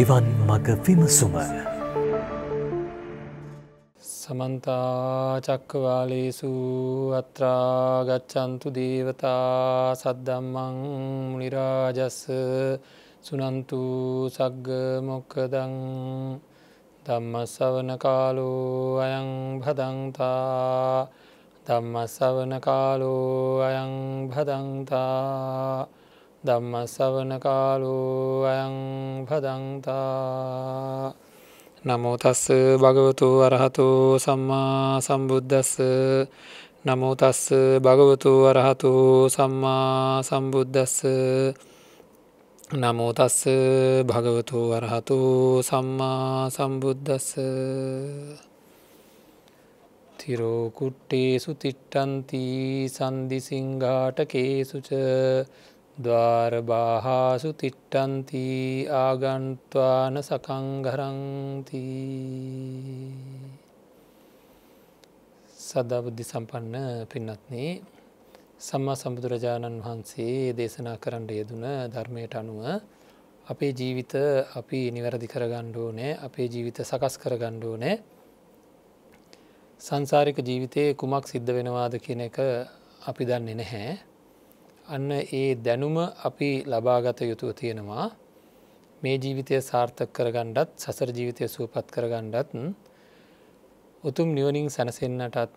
නිවන් මග විමසුම. සමන්තාචක්කවාලේසු අත්‍රාගච්චන්තු දේවතා සද්දම්මං නිරාජස්ස සුනන්තු සග්ග මොක්කදං ධම්මසවන කාලෝ අයං භදන්තා ධම්මසවන කාලෝ අයං භදන්තා දම්ම සවන කාලෝ අයං පදන්තා නමෝතස්ස භගවතු අරහතු සම්මා සම්බුද්ධස්ස නමෝතස්ස භගවතු අරහතු සම්මා සම්බුද්ධස්ස නමෝතස්ස භගවතු අරහතු සම්මා සම්බුද්ධස්ස තිරෝකුට්ටේ සුතිට්ටන්ති සන්දිසිංගාට කේසුච ද්වාරබාහාසු තිට්ටන්ති ආගන්ත්වාන සකංගරංති සදාබුද්ධි සම්පන්න පින්නත්නේ සම්මා සම්බුදුරජාණන් වහන්සේ දේශනා කරන්න යෙදුන ධර්මයට අනුව අපේ ජීවිත අපි නිවැරදි කරගණ්ඩෝ නෑ අපේ ජීවිත සකස් කරගණ්ඩෝ නෑ සංසාරික ජීවිතයේ කුමක් සිද්ධ වෙනවාද කියන එක අපි දන්නේ නැහැ අන්න ඒ දැනුම අපි ලබාගත යුතුව තියෙනවා මේ ජීවිතය සාර්ථක කරගණ්ඩත් සසර ජීවිතය සුවපත් කරගණ්ඩත් උතුම් නිවනින් සැනසෙන්න්නටත්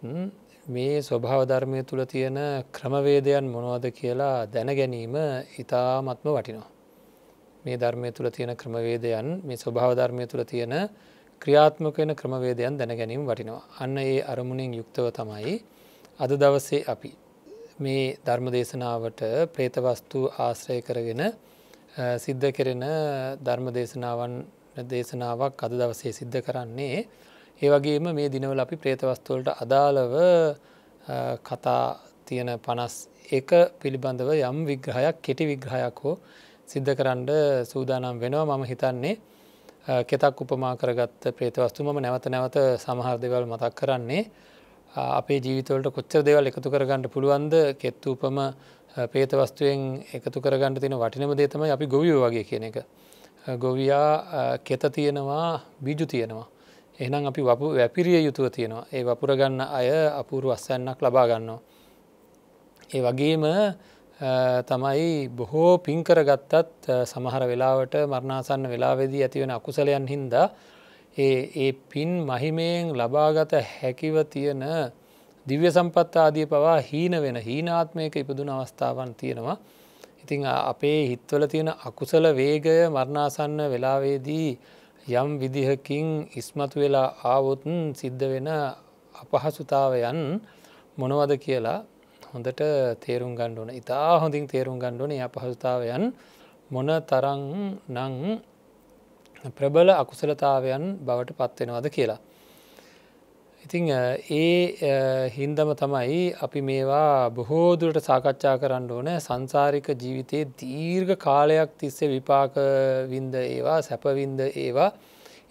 මේ ස්වභාවධර්මය තුළ තියෙන ක්‍රමවේදයන් මොනවද කියලා දැන ගැනීම ඉතාමත්ම වටිනවා. මේ ධර්මය තුළ තියෙන ක්‍රමවේදයන් මේ ස්වභාවධර්මය තුළ තියෙන ක්‍රියාත්මක වෙන ක්‍රමවේදයන් දැන ගැනීම වටිනවා. අන්න ඒ අරමුණින් යුක්තව තමයි අද දවසේ අපි මේ ධර්ම දේශනාවට ප්‍රේතවස්තු ආශ්‍රය කරගෙන සිද්ධ කෙරෙන ධර්ම දේශනාවන් දේශනාවක් අද දවසේ සිද්ධ කරන්නේ. ඒ වගේම මේ දිනවල අපි ප්‍රේතවස්තුවලට අදාළව කතා තියෙන පනස් එක පිළිබඳව යම් විග්‍රහයක් කෙටි විග්‍රහයක් හෝ සිද්ධ කරන්න සූදානම් වෙනවා මම හිතන්නේ කෙතක් උපමා කරගත්ත ප්‍රේතවස්තුමම නැවත නැවත සමහර්දවල් මතක් කරන්නේ අපේ ජීවිතවලට කොච්චර දෙවල් එකතු කරගන්නඩ පුළුවන්ද කෙත්තූපම පේතවස්තුවෙන් එකතු කරගන්න තින වටිනම දේතම අපි ගොවිය වගේ කියන එක. ගොවයා කෙත තියෙනවා බිජු තියෙනවා. එහනම් අපි වපු වැපිරිය යුතුව තියෙනවා ඒ වපුරගන්න අය අපූරු අස්සන්නක් ලබා ගන්නවා. ඒ වගේම තමයි බොහෝ පින්කරගත්තත් සමහර වෙලාවට මරණාසන්න වෙලාවෙදී ඇතිවෙන අකුසලයන් හින්දා ඒ පින් මහිමයෙන් ලබාගත හැකිව තියෙන දිව්‍ය සම්පත් ආදිය පවා හීන වෙන හීනාත්මයක ඉපදුන අවස්ථාවන් තියෙනවා. ඉතිං අපේ හිත්වල තියෙන අකුසල වේගය මරණාසන්න වෙලාවේදී යම් විදිහකින් ඉස්මතු වෙලා ආවොතුන් සිද්ධ වෙන අපහසුතාවයන් මොනවද කියලා හොඳට තේරුම් ගණ්ඩුවන ඉතා හොඳින් තේරුම් ගණ්ඩුවන අපහසුතාවයන් මොන තරන් නං ප්‍රබල අකුසලතාවයන් බවට පත්වෙනවාද කියලා. ඉතිං ඒ හින්දම තමයි අපි මේවා බොහෝදුරට සාකච්ඡා කරන්න ඕන සංසාරික ජීවිතයේ දීර්ඝ කාලයක් තිස්සේ විපාක වින්ද ඒවා සැපවින්ද ඒවා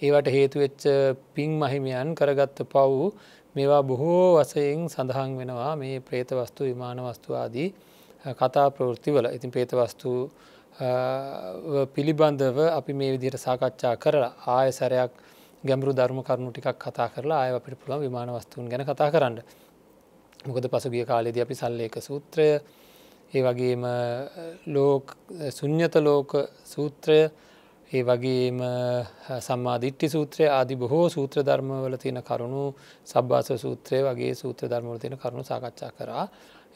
ඒවට හේතුවෙච්ච පින් මහිමයන් කරගත්ත පව් මේවා බොහෝ වසයෙන් සඳහන් වෙනවා මේ ප්‍රේතවස්තු විමානවස්තු ආදී කතා ප්‍රෘතිවල ඉතින් ප්‍රේතවස්තුූ පිළිබඳව අපි මේ විදිහට සාකච්ඡා කරලා ආය සැරයක් ගැඹරු ධර්ම කරුණු ටිකක් කතා කරලා ආය අපිට පුළුවන් විමාන වස්තුන් ගැන කතා කරන්න. මොකද පසුගිය කාලේදී අපි සල්ලේක සූත්‍රය ඒ වගේම ලෝක ශුන්්‍යත ලෝක සූත්‍රය ඒ වගේම සම්මාධිට්ටි සූත්‍රය ආදි බොහෝ සූත්‍ර ධර්මවල තියෙන කරුණු සබ්භාස සූත්‍රය වගේ සූත්‍ර ධර්මවල තියෙන කරුණු සාකච්ඡා කරා.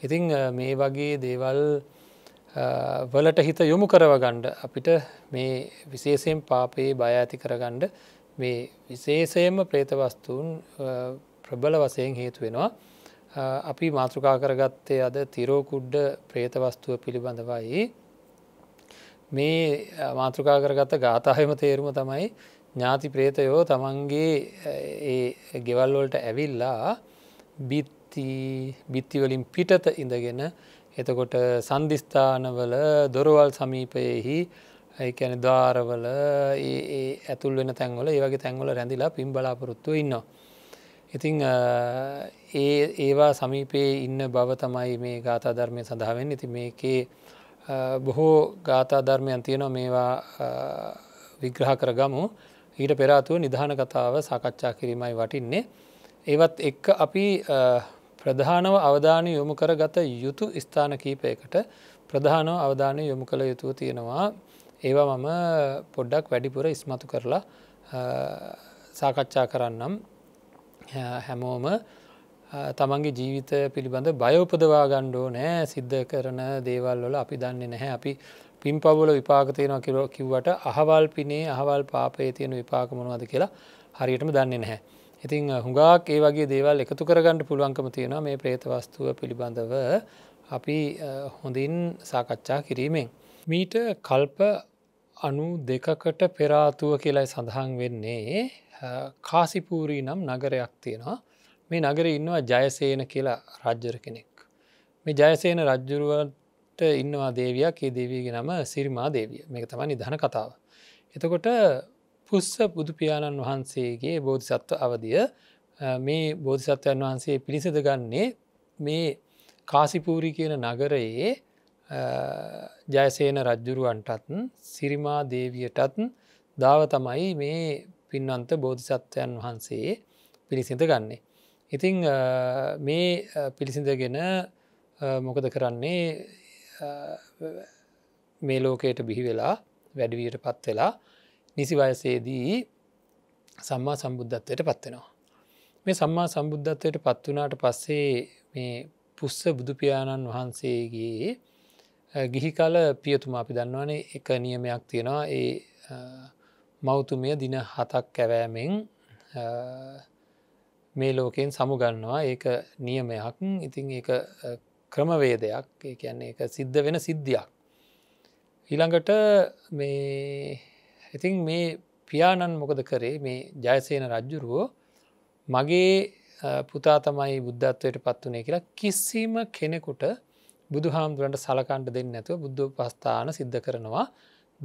ඉතිං මේ වගේ දේවල් වලට හිත යොමු කරවගණ්ඩ අපිට මේ විශේෂයෙන් පාපයේ බය ඇති කරගණ්ඩ මේ විශේෂයෙන්ම ප්‍රේතවස්තුූන් ප්‍රබල වසයෙන් හේතු වෙනවා. අපි මාතෘකා කරගත්තේ අද තිරෝකුඩ්ඩ ප්‍රේතවස්තුව පිළිබඳවයි. මේ මාතෘකා කරගත්ත ගාථහෙම තේරුම තමයි ඥාති ප්‍රේතයෝ තමන්ගේ ගෙවල්වලට ඇවිල්ලා බිත්තිවලින් පිටත ඉඳගෙන එතකොට සන්ධස්ථානවල දොරවල් සමීපයෙහි ඇන දාරවල ඇතුල් වෙන තැන්වල ඒවගේ තැන්වල රැඳිලා පින් බලාපොරොත්තු ඉන්නවා. ඉතිං ඒ ඒවා සමීපයේ ඉන්න බව තමයි මේ ගාථා ධර්මය සඳහාවෙන් ඉති මේකේ බොහෝ ගාථා ධර්මයන් තියෙනවා මේවා විග්‍රහ කරගමු ඊට පෙරාතුව නිධාන කතාව සාකච්ඡා කිරීමයි වටින්නේ. ඒවත් එක්ක අපි ප්‍රධානව අවධානය යොමු කරගත යුතු ස්ථාන කීපයකට ප්‍රධානව අවධානය යොමු කළ යුතුව තියෙනවා ඒවා මම පොඩ්ඩක් වැඩිපුර ඉස්මතු කරලා සාකච්ඡා කරන්නම් හැමෝම තමන්ගේ ජීවිතය පිළිබඳ බයෝපදවා ගණ්ඩෝ නෑ සිද්ධ කරන දේවල් වල අපි දන්නේ නැහැ අපි පින් පවුල විපාක තියෙනවා කිරෝ කිව්වට අහවල් පිනේ අහවල් පාපේ තියෙන විපාකමනවාද කියලා හරියටම දන්නේ නැහැ. ඉතින් හුඟක් ඒ වගේ දේවල් එකතු කරගන්නට පුළුවන්කම තියෙන මේ ප්‍රේතවස්තුව පිළිබඳව අපි හොඳින් සාකච්ඡා කිරීමෙන්. මීට කල්ප අනු දෙකකට පෙරාතුව කියලයි සඳහන් වෙන්නේ කාසිපූරී නම් නගරයක් තියෙනවා මේ නගර ඉන්නවා ජයසේන කියලා රජ්ජර කෙනෙක්. මේ ජයසේන රජ්ජුරුවට ඉන්නවා දේවයක් ඒ දේවීගේ නම සිරිමා දේවිය මේක තමයි නිධන කතාව. එතකොට පුස්ස බුදුපියාණන් වහන්සේගේ බෝධිසත්ව අවධිය මේ බෝධිසත්වයන් වහන්සේ පිළිසඳ ගන්නේ මේ කාසිපූරි කියන නගරයේ ජයසේන රජ්ජුරුවන්ටත් සිරිමා දේවියටත් දාව තමයි මේ පින්වන්ත බෝධිසත්වයන් වහන්සේ පිළිසිඳ ගන්නේ. ඉතිං මේ පිළිසිඳගෙන මොකද කරන්නේ මේ ලෝකයට බිහිවෙලා වැඩවීට පත් වෙලා නිසි වයසේදී සම්මා සම්බුද්ධත්වයට පත්වෙනවා. මේ සම්මා සම්බුද්ධත්වයට පත්වනාට පස්සේ මේ පුස්ස බුදුපාණන් වහන්සේගේ ගිහිකල පියතුමා අපි දන්නවනේ එක නියමයක් තියෙනවා ඒ මෞතුමය දින හතක් කැවෑමෙන් මේ ලෝකයෙන් සමුගන්නවා ඒක නියමයක් ඉතිං ඒ ක්‍රමවේදයක් ඒ කියන්නේ එක සිද්ධ වෙන සිද්ධියක්. ඊළඟට මේ ඉතින් මේ පියාණන් මොකද කරේ මේ ජයසේන රජ්ජුරුවෝ මගේ පුතා තමයි බුද්ධත්වයට පත් වනේ කියලා කිසිම කෙනෙකුට බුදු හාමුදුරන්ට සලකණ්ඩ දෙන්න නැතුව බුද්ධ පස්ථාන සිද්ධ කරනවා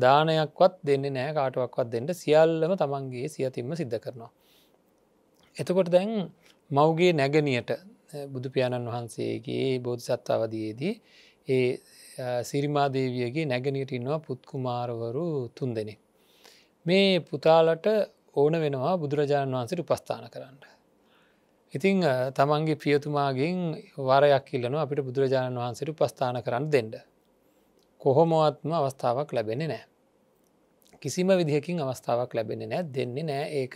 දානයක්වත් දෙන්න නෑ කාටුවක්වත් දෙන්නට සියල්ලම තමන්ගේ සියතින්ම සිද්ධ කරනවා. එතකොට දැන් මවගේ නැගනියට බුදුපාණන් වහන්සේගේ බෝධිසත්තාවදයේදී ඒ සිරිමාදේවියගේ නැගනියට ඉන්නවා පුත්කුමාරවරු තුන් දෙනෙක්. මේ පුතාලට ඕන වෙනවා බුදුරජාණන් වහන්සට උපස්ථාන කරන්න. ඉතිං තමන්ගේ පියතුමාගින් වරයක් කිල්ලන අපිට බුදුරජාණන් වහන්සට උපස්ථාන කරන්න දෙන්න. කොහොමවත්ම අවස්ථාවක් ලැබෙන නෑ. කිසිම විදිහකින් අවස්ථාවක් ලැබෙන නෑ දෙන්නේ නෑ ඒක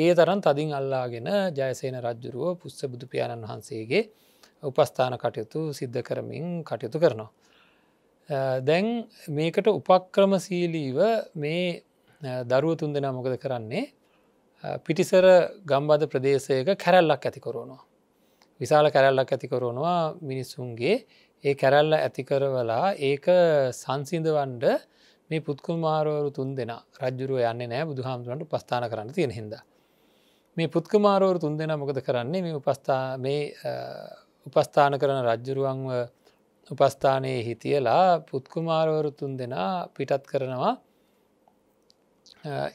ඒ තරන් තදින් අල්ලාගෙන ජයසේන රජ්ජුරුව පුස්ස බුදුපාණන් වහන්සේගේ උපස්ථාන කටයුතු සිද්ධ කරමින් කටයුතු කරනවා. දැන් මේකට උපක්‍රමශීලීව මේ දරුවතුන් දෙනා මොකද කරන්නේ පිටිසර ගම්බද ප්‍රදේශයක කැරල්ලක් ඇතිකරනවා. විශාල කැරල්ලක් ඇතිකරනවා මිනිස්සුන්ගේ ඒ කැරල්ල ඇතිකරවලා ඒක සංසිඳවන්ඩ මේ පුත්කුමාරෝරු තුන් දෙෙන රජුරුව යන්න නෑ බුදුහාමුදුරන්ට පස්ථාන කරන්න තියෙන හිද. මේ පුත්කුමාරෝරු තුන් දෙෙන මොකද කරන්නේ මේ උපස්ථා මේ උපස්ථාන කරන රජ්ජුරුවන්ව උපස්ථානයේ හිතියලා පුත්කුමාරවරු තුන් දෙනා පිටත් කරනවා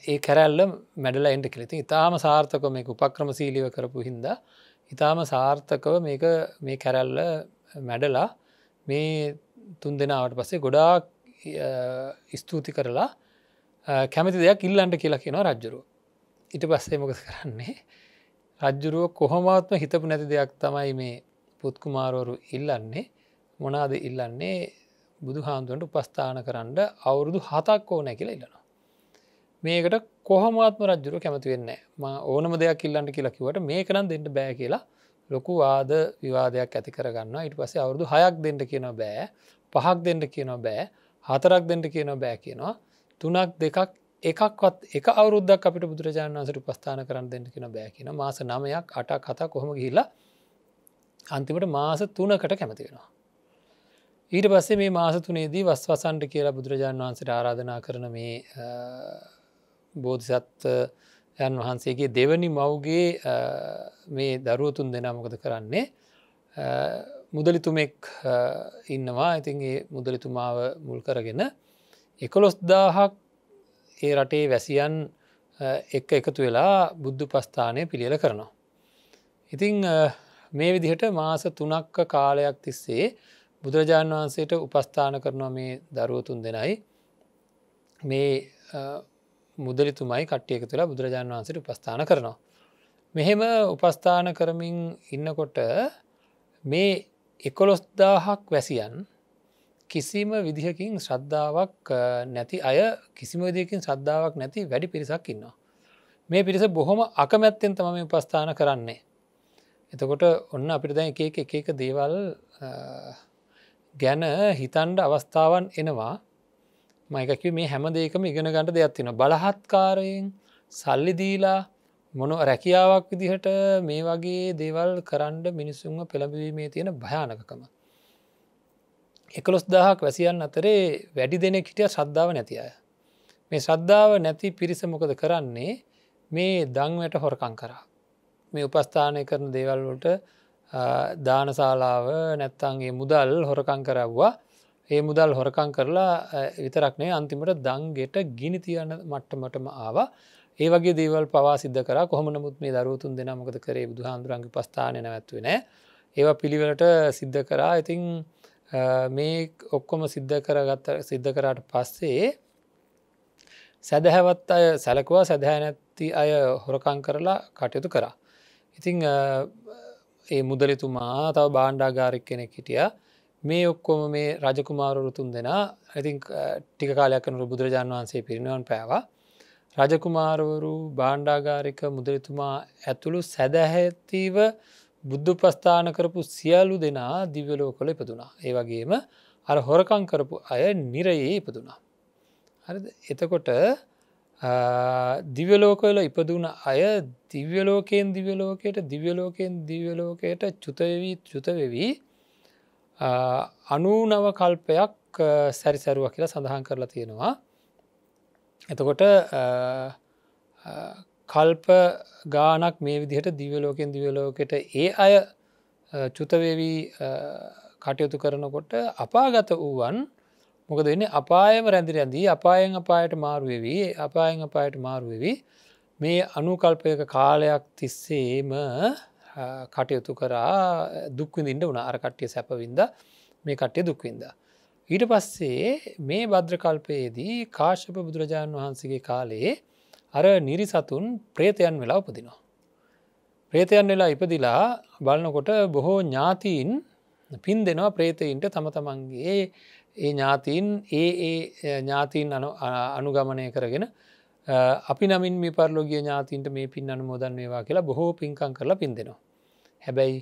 ඒ කැරැල්ල මැඩල එන්ට කෙලෙති ඉතාම සාර්ථක මේ උපක්‍රම සීලිව කරපු හින්ද ඉතාම සාර්ථකව මේක මේ කැරැල්ල මැඩලා මේ තුන් දෙනාවට පස්සේ ගොඩාක් ස්තුති කරලා කැමති දෙයක් ඉල්ලන්ට කියලා කියෙනවා රජ්ජුරුව ඉට පස්සේ මොකද කරන්නේ රජ්ජුරුව කොහොමත්ම හිතපු නැති දෙයක් තමයි මේ පුත්කුමාරෝරු ඉල්ලන්නේ මොනාද ඉල්ලන්නේ බුදු හාමුදුරන්ට උපස්ථාන කරන්න අවුරුදු හතක් ඕනැ කියලා ඉල්ලනවා මේකට කොහොමත්ම රජ්ජුරු කැමති වෙන්න ම ඕනම දෙයක් ඉල්ලන්ට කියලකිවට මේකනම් දෙට බෑ කියලා ලොකු වාද විවාදයක් ඇති කරගන්න ඉට පසේ අවුදු හයක් දෙට කියන බෑ පහක් දෙට කියන බෑ හතරක් දෙට කියන බෑ කියනවා තුනක් දෙකක් එකක්වත් එක අවුද්දක් අපිට බුදුරජාණන් වසට ප්‍රස්ථාන කරන්න දෙට කියන බෑ කියන මාස නමයක් අට කතා කොහොම ගිහිල්ලා අන්තිමට මාස තුනකට කැමති වෙනවා ඊට පස්සේ මේ මාසතුනේදී වස්වසන්ට කියලා බුදුරජාණන් වහන්සට ආරාධනා කරන මේ බෝධිසත්වයන් වහන්සේගේ දෙවනි මව්ගේ මේ දරුවතුන් දෙනාමකද කරන්නේ මුදලිතුමෙක් ඉන්නවා ඉතින් ඒ මුදලිතුමාව මුල් කරගෙන එකොළොස් දාහක් ඒ රටේ වැසියන් එක් එකතු වෙලා බුද්ධ පස්ථානය පිළියල කරනවා. ඉතිං මේ විදිහට මාස තුනක්ක කාලයක් තිස්සේ බුදුරජාණන් වහන්සේට උපස්ථාන කරනවා මේ දරුවතුන් දෙනයි මේ මුදලිතුමයි කට්ටියක තුළ බුදුරජාණන් වන්සට උපස්ථාන කරනවා. මෙහෙම උපස්ථාන කරමින් ඉන්නකොට මේ එකොලොස්දාහක් වැසියන් කිසිම විදිහකින් ශ්‍රද්ධාවක් නැති අය කිසිම විදිකින් ශ්‍රද්ධාවක් නැති වැඩි පිරිසක් ඉන්නවා. මේ පිරිස බොහොම අකමැත්තෙන් තම මේ උපස්ථාන කරන්නේ. එතකොට ඔන්න අපිට දැන් එකක එක එක දේවල් ගැන හිතන්ඩ අවස්ථාවන් එනවා මයිකකි මේ හැම දෙකම ඉගෙන ගට දෙයක් තින බලහත්කාරයෙන් සල්ලි දීලා මොන රැකියාවක් විදිහට මේ වගේ දේවල් කරන්ඩ මිනිස්සුන්ව පෙළබවීමේ තියෙන භයානකකම. එකලොස් දහක් වැසියන් අතරේ වැඩි දෙනෙක් හිටිය ශ්‍රද්ධාව නැති අය. මේ ශ්‍රද්ධාව නැති පිරිස මොකද කරන්නේ මේ දංවැට හොරකං කරා. මේ උපස්ථානය කරන දේවල්වලට දානශාලාව නැත්තන්ගේ මුදල් හොරකං කරව්වා ඒ මුදල් හොරකං කරලා විතරක්නේ අන්තිමට දංගෙට ගිනි තියන්න මට්ටමටම ආවා ඒ වගේ දේවල් පවාසිද කර කොහමනමුත් මේ දරුතුන් දෙෙන මොකද කරේ බුදුහාන්දුරන්ගි පස්ථාන නැත්වෙන ඒවා පිළිවෙලට සිද්ධ කරා ඉතිං මේ ඔක්කොම සිද්ධ කරගත්ත සිද්ධ කරාට පස්සේ සැදැහැවත් අය සැලකවා සැදහැනැත්ති අය හොරකං කරලා කටයුතු කරා. ඉතිං ඒ මුදලිතුමා තව බාණ්ඩාගාරික් කෙනෙක් හිටිය මේ ඔක්කොම මේ රජකුමාරුරුතුන් දෙෙන ඇතින් ටික කාලයක්කනු බුදුරජාණන් වහන්සේ පිරිනිවන් පෑවා රජකුමාරවරු බාණ්ඩාගාරික මුදරතුමා ඇතුළු සැදැහැතිව බුද්ධ ප්‍රස්ථාන කරපු සියලු දෙනා දිවලෝ කොළ ඉපදුනා. ඒ වගේම අර හොරකං කරපු අය නිරයේ ඉපදුනා. හරි එතකොට දිවලෝකවල ඉපදුන අය දිව්‍යලෝකයෙන් දිවලෝකයට දිව්‍යලෝකයෙන් දිවලෝකයට චුතවෙවී චුතවෙවී අනූනව කල්පයක් සැරිසැරුව කියලා සඳහන් කරලා තියෙනවා. එතකොට කල්ප ගානක් මේ විදිහට දිවලෝකෙන් දිවලෝකෙට ඒ අය චුතවේවී කටයුතු කරනකොට අපාගත වූවන් මොකද වෙන්නේ අපායම රැදිරැඳී අපායෙන් අපායට මාරුවවී අපායෙන් අපායට මාරුවවී මේ අනුකල්පයක කාලයක් තිස්සේම කටයුතු කරා දුක්විඳින්ට වන අරකට්ටිය සැපවින්ද මේ කට්ටය දුක්වින්ද. ඊට පස්සේ මේ බද්‍රකල්පයේදී කාශ්‍යප බුදුරජාණන් වහන්සේගේ කාලයේ අර නිරිසතුන් ප්‍රේතයන් වෙලා උපදිනවා. ප්‍රේතයන් වෙලා ඉපදිලා බලනකොට බොහෝ ඥාතීන් පින් දෙනවා ප්‍රේතයින්ට තම තමන්ගේ ඒ ඥාතීන් ඒ ඒ ඥාතීන් අනුගමනය කරගෙන අපි නමින් මේ පරලෝගිය ඥාතින්ට මේ පින් අනු මොදන් වේවා කියලා බොහෝ පින්කං කරලා පින් දෙෙනවා. හැබැයි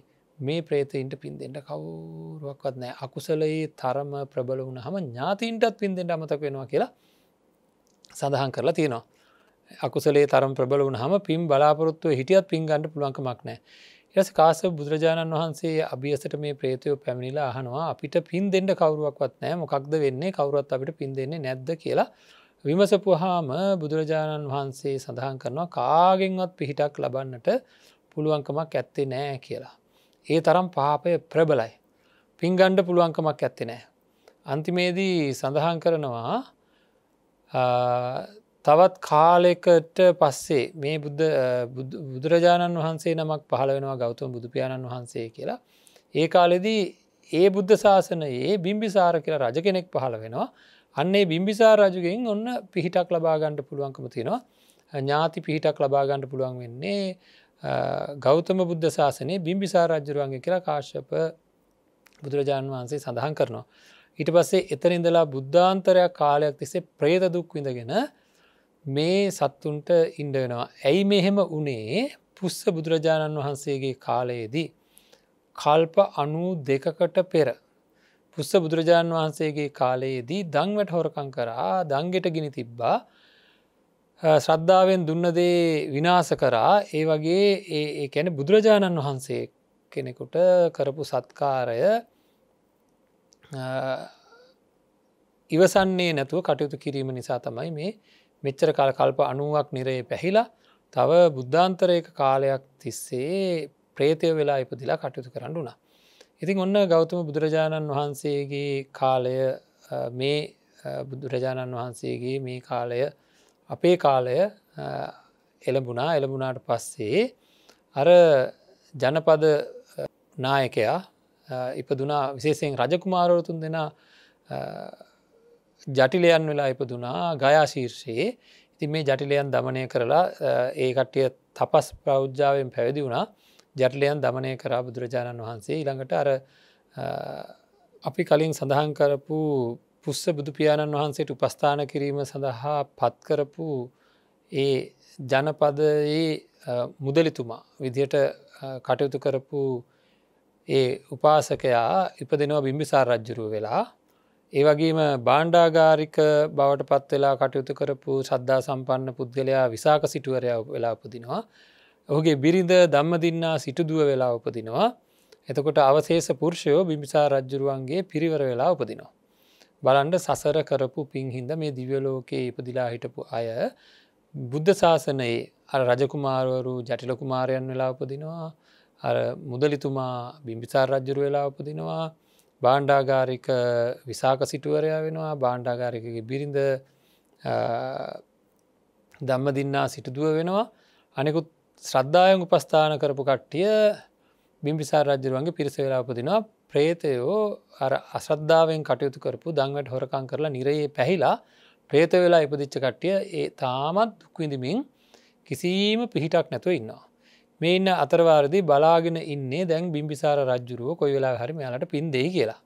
මේ ප්‍රේතයින්ට පින් දෙෙන්ට කවුරුවක්වත් නෑ අකුසලයේ තරම ප්‍රබල වුණ හම ඥාතිීන්ටත් පින් දෙෙන්ට අමතක් වෙනවා කියලා සඳහන් කරලා තියෙනවා. අකුසලේ තරම් ප්‍රබල වුණ හම පින් බලාපොරොත්තුව හිටියත් පින් ගන්නඩ පුළුවන්කමක් නෑ. එස කාස බුදුරජාණන් වහන්සේ අභියසට මේ ප්‍රේතයෝ පැමිණිලා අහනවා අපිට පින් දෙෙන්ට කවරුවක්වත් නෑ මොකක්ද වෙන්නේ කවරුවත් අපිට පින් දෙන්නේ නැද්ද කියලා විමසපුහාම බුදුරජාණන් වහන්සේ සඳහන් කරනවා කාගෙන්වත් පිහිටක් ලබන්නට පුළුවන්කමක් ඇත්තේ නෑ කියලා. ඒ තරම් පාපය ප්‍රබලයි. පින්ගණ්ඩ පුළුවන්කමක් ඇත්තේ නෑ. අන්තිමේදී සඳහන් කරනවා තවත් කාලෙකට පස්සේ මේ බුදුරජාණන් වහන්සේ නමක් පහළ වෙනවා ගෞතම බුදුපාණන් වහන්සේ කියලා. ඒ කාලෙදී ඒ බුද්ධ ශාසනයේ බිම්බිසාර කියලා රජ කෙනෙක් පහළ වෙනවා. අන්නේ බිම්බිසා රජුගෙන් ඔන්න පිහිටක් ලබාගණ්ඩ පුළුවන්කම තියෙනවා. ඥාති පිහිටක් ලබාගණ්ඩ පුළුවන් වෙන්නේ ගෞතම බුද්ධ ශාසනය බිම්බිසා රජ්ජරුවන්ගේ කියලා කාශ්‍යප බුදුරජාණන් වහන්සේ සඳහන් කරනවා. ඉට පස්සේ එතන ඉඳලා බුද්ධාන්තරයක් කාලයක් තිස්සේ ප්‍රේත දුක් විඳගෙන මේ සත්තුන්ට ඉන්ඩවෙනවා. ඇයි මෙහෙම වනේ පුස්ස බුදුරජාණන් වහන්සේගේ කාලයේදී. කල්ප අනු දෙකකට පෙර. පුස්ස බුදුරජාණන් වහන්සේගේ කාලයේදී දංවට හොරකං කරා දංගෙට ගිනි තිබ්බා ශ්‍රද්ධාවෙන් දුන්නදේ විනාස කරා ඒ වගේ ඒ කැන බුදුරජාණන් වහන්සේ කෙනෙකුට කරපු සත්කාරය ඉවසන්නේ නැතුව කටයුතු කිරීම නිසා තමයි මේ මෙච්චර කාල කල්ප අනුවක් නිරයේ පැහිලා තව බුද්ධාන්තරයක කාලයක් තිස්සේ ප්‍රේතය වෙලා ඉපදිලා කටයුතු කරන්න වුණා. ඉතින් ඔන්න ගෞතම බුදුරජාණන් වහන්සේගේ කාලය මේ බුදුරජාණන් වහන්සේගේ මේ කාලය අපේ කාලය එළඹුණා එළඹුණාට පස්සේ අර ජනපද නායකයා ඉපදුනා විශේෂයෙන් රජකුමාරවරතුන් දෙෙන ජටිලයන් වෙලා ඉපදුනා ගයාශීර්ෂයේ ඉතින් මේ ජටිලයන් දමනය කරලා ඒ කට්ටිය තපස් ප්‍රෞද්ජාවෙන් පැවිදි වුණා ජටලයන් දමනය කරා බුදුරජාණන් වහන්සේ ඉළඟට අර අපි කලින් සඳහන් කරපු පුස්ස බුදුපියාණන් වහන්සේට උපස්ථාන කිරීම සඳහා පත්කරපු ඒ ජනපදයේ මුදලිතුමා විදියට කටයුතු කරපු ඒ උපාසකයා ඉපදෙනවා බිම්බිසා රජ්ජුරුව වෙලා ඒ වගේම බාණ්ඩාගාරික බවට පත් වෙලා කටයුතු කරපු ශ්‍රද්ධා සම්පන්න පුද්ගලයා විසාක සිටුවරයා වෙලා උපදිනවා. ඔහුගේ බිරිඳ දම්මදින්නා සිටුදුව වෙලා උපදිනවා. එතකොට අවශේෂ පුර්ෂයෝ බිමිසා රජ්ජුරුවන්ගේ පිරිවර වෙලා උපදිනවා. බලන්ඩ සසර කරපු පින්හින්ද මේ දිවලෝකයේ ඉපදිලා හිටපු අය බුද්ධ ශාසනයේ අර රජකුමාරවරු ජටිලකුමාරයන් වෙලා උපදිනවා අර මුදලිතුමා බිම්බිසාර රජ්ජුරු වෙලා උපදිනවා බාණ්ඩාගාරික විසාක සිටුවරයා වෙනවා බාණ්ඩාගාරිකගේ බිරිඳ දම්ම දින්නා සිටදුව වෙනවා අනෙකුත් ශ්‍රද්ධායන් උපස්ථාන කරපු කට්ටිය බිම්බිසාර රජරුවන්ගේ පිරිස වෙලා උපදිනවා ප්‍රේතයෝ අර අසද්ධාවෙන් කටයුතු කරපු දංවට හොරකං කරලා නිරයේ පැහිලා ප්‍රේත වෙලා ඉපදිච්ච කට්ටිය ඒ තාමත් දුක්විඳමින් කිසිීම පිහිටක් නැතුව ඉන්නවා. මේ ඉන්න අතරවාරදි බලාගෙන ඉන්නේ දැන් බිම්බිසාර රජ්ජුරුව කොයි වෙලා හරි මෙයාලට පින් දෙයි කියලා.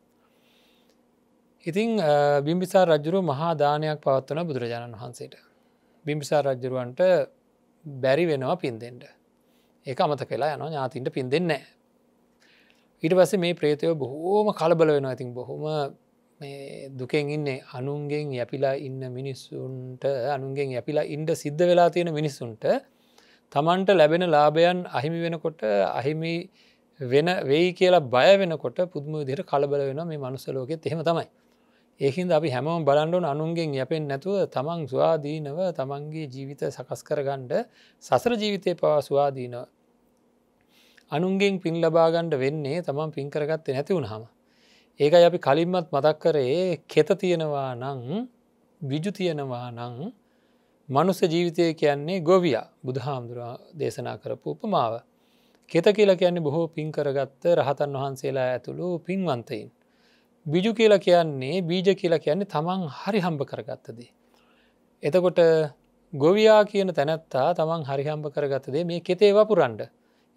ඉතිං බිම්බිසා රජ්ජුරුව මහා දානයක් පවත්වන බුදුරජාණන් වහන්සේට. බිම්බිසා රජ්ජරුවන්ට බැරි වෙනවා පින් දෙෙන්ට. ඒ අමත කලා යන ඥාතින්ට පින් දෙන්නේ ඉට පස මේ ප්‍රේතය බොහෝම කලබල වෙන ඇතින් බොහොම දුකෙන් ඉන්න අනුන්ගෙන් යැපිලා ඉන්න මිනිස්සුන්ට අනුන්ගෙන් යැපිලා ඉන්ඩ සිද්ධ වෙලා තියෙන මිනිස්සුන්ට තමන්ට ලැබෙන ලාභයන් අහිමි වෙනකොට අහිමි වෙන වෙයි කියලා බය වෙනකොට පුද්ම විදිර කලබල වෙන මේ මනුසලෝකෙත් එහෙම තමයි ඒහින්ද අපි හැමෝම් බලන්ඩුන් අනුන්ගෙන් යැපෙන් නැතුව තමන් ස්වාදීනව තමන්ගේ ජීවිත සකස් කරගණ්ඩ සසර ජීවිතය පවා ස්වාදීනව අනුන්ගෙන් පින් ලබාගණ්ඩ වෙන්නේ තමන් පින්කරගත්තේ නැති වුණහම. ඒකයි අපි කලින්මත් මතක් කරේ කෙත තියෙනවා නං විජු තියෙනවා නං මනුස ජීවිතය කියන්නේ ගොවියා බුදුහාමුදුරා දේශනා කරපු උපමාව. කෙත කියලා කියන්නේ බොහෝ පින් කරගත්ත රහතන් වහන්සේලා ඇතුළු පින්වන්තයින්. බිජු කියලා කියන්නේ බීජ කියලා කියන්නේ තමන් හරි හම්බ කරගත්තදී. එතකොට ගොවියා කියන තැනැත්තා තමන් හරිහම්බ කරගත්තදේ මේ කෙතේ වපුරන්ඩ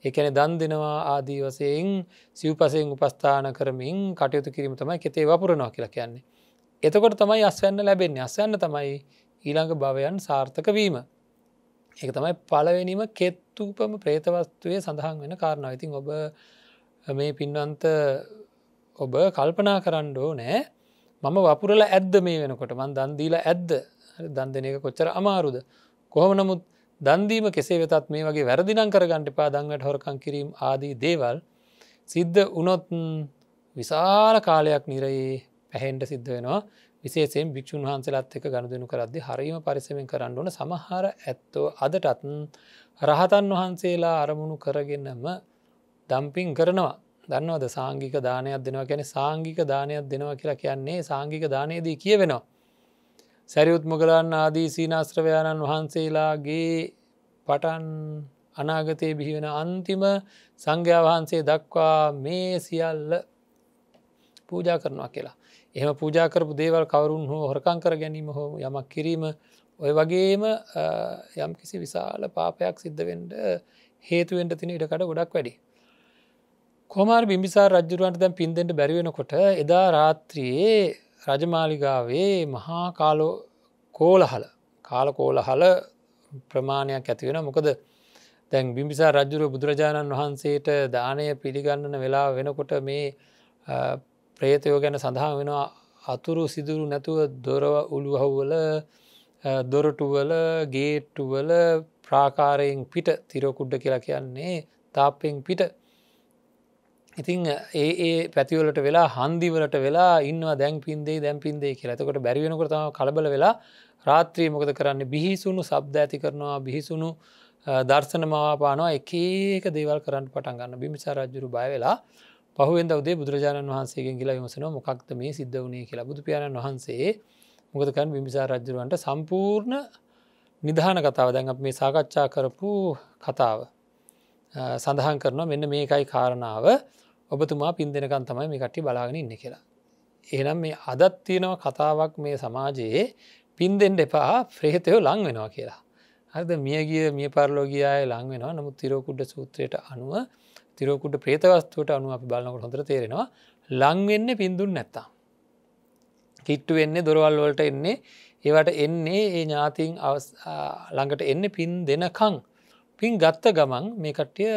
එකන දන් දෙනවා ආදී වසයෙන් සිව්පසයෙන් උපස්ථාන කරමින් කටයුතු කිරීම තමයි කෙතේ වපුරනවා කියලා කියන්නේ. එතකොට තමයි අස්වන්න ලැබෙන්නේ අස්වන්න තමයි ඊළඟ භවයන් සාර්ථක වීම. එක තමයි පලවෙනිම කෙත්තුූපම ප්‍රේතවස්තුවය සඳහන් වෙන කාරණාව ඉතින් ඔබ මේ පින්වන්ත ඔබ කල්පනා කරන්නඩෝ නෑ මම වපුරල ඇද්ද මේ වෙනකොට මන් දන්දීලා ඇද්ද දන් දෙන එක කොච්චර අමාරුද. කොහොම නමුත් දන්දීම කෙසේ වෙතත් මේ වගේ වැරදිනං කරගන්නට පා දංගට හොරකං කිරීම් ආදී දේවල් සිද්ධ උනොත් විශාල කාලයක් නිරයේ පැහෙන්ට සිද්ධ වෙනවා විසේෙන් භික්ෂන් වහන්සලත් එක ගණදනු කරද්දි හරීම පරිසමෙන් කරන්න ඕන සමහර ඇත්තෝ අදටත් රහතන් වහන්සේලා අරමුණු කරගෙනම දම්පින් කරනවා දන්නවද සාංගික දානයක් දෙනවා ගැන සාංගික දානයක් දෙනවා කියලා කියන්නේ සාංගික දානයේදී කියවෙනවා සැරියුත් මුගලන් ආදී සීනාශ්‍රවයාණන් වහන්සේලාගේ පටන් අනාගතයේ බිහිවෙන අන්තිම සංඝ්‍යා වහන්සේ දක්වා මේ සියල්ල පූජා කරනවා කියලා. එහම පූජාකරපු දේවල් කවරුන් හෝ හොරකං කර ගැනීම හෝ යමක් කිරීම ඔය වගේම යම් කිසි විශාල පාපයක් සිද්ධවෙන්ට හේතුවෙන්ට තින ඉඩකට ගොඩක් වැඩි. කොමාර් බිම්ිසා රජරුවන්ට දැන් පින්දෙන්ට බැරිවෙනකොට එදා රාත්‍රියයේ රජමාලිගාවේ මහා කාලෝ කෝලහල කාල කෝලහල ප්‍රමාණයක් ඇතිවෙන මොකද දැන් බිම්බිසා රජ්ජුර බුදුරජාණන් වහන්සේට දානය පිළිගන්නන වෙලා වෙනකොට මේ ප්‍රේතයෝ ගැන සඳහා වෙනවා අතුරු සිදුරු නැතුව දොරව උළුහව්වල දොරටුවල ගේට්ටුවල ප්‍රාකාරයෙන් පිට තිරකුඩ්ඩ කියලා කියන්නේ තාප්පෙන් පිට ඉතිං ඒ ඒ පැතිවලට වෙලා හන්දිවලට වෙලා ඉන්නවා දැන් පින්දේ දැන් පින්දේ කියලා එතකොට බැරිවෙනකරතම කලබල වෙලා රාත්‍රී මොකද කරන්න බිහිසුණු සබ්ද ඇති කරනවා බිහිසුණු දර්ශනමවාපානවා එකඒක දේවල් කරන්න පටන් ගන්න බිමිසා රජ්ජුරු බය වෙලා පහුවෙන්ද උදේ බුදුරජාණන් වහන්සේගෙන් කියලා විමසන මොකක්ද මේ සිද්ධ වුණේ කියලා බුදුපාණන් වහන්සේ මොකදකන් බිමිසා රජ්ජුරුවන්ට සම්පූර්ණ නිධාන කතාව දැන් අප මේ සාකච්ඡා කරපු කතාව සඳහන් කරනවා මෙන්න මේකයි කාරණාව ඔබතුමා පින් දෙනකන් තමයි මේ කට්ටි බලාගෙන ඉන්න කියලා. එහනම් මේ අදත් තියෙනව කතාවක් මේ සමාජයේ පින් දෙෙන්ට එපා ප්‍රේතයෝ ලං වෙනවා කියලා. හරිද මියගිය මිය පරලෝගියය ලං වෙනවා නමුත් තිරෝකුඩ්ඩ සූත්‍රයට අනුව තිරෝකුඩ ප්‍රේතවස්තුවට අනුව අපි බලන්නකට හොඳර තේරෙනවා ලංවෙන්න පින්දුන් නැත්තා. කිට්ටු වෙන්නේ දොරවල් වලට එන්නේ ඒවට එන්නේ ඒ ඥාතින් ළඟට එන්න පින් දෙනකං පින් ගත්ත ගමන් මේ කට්ටිය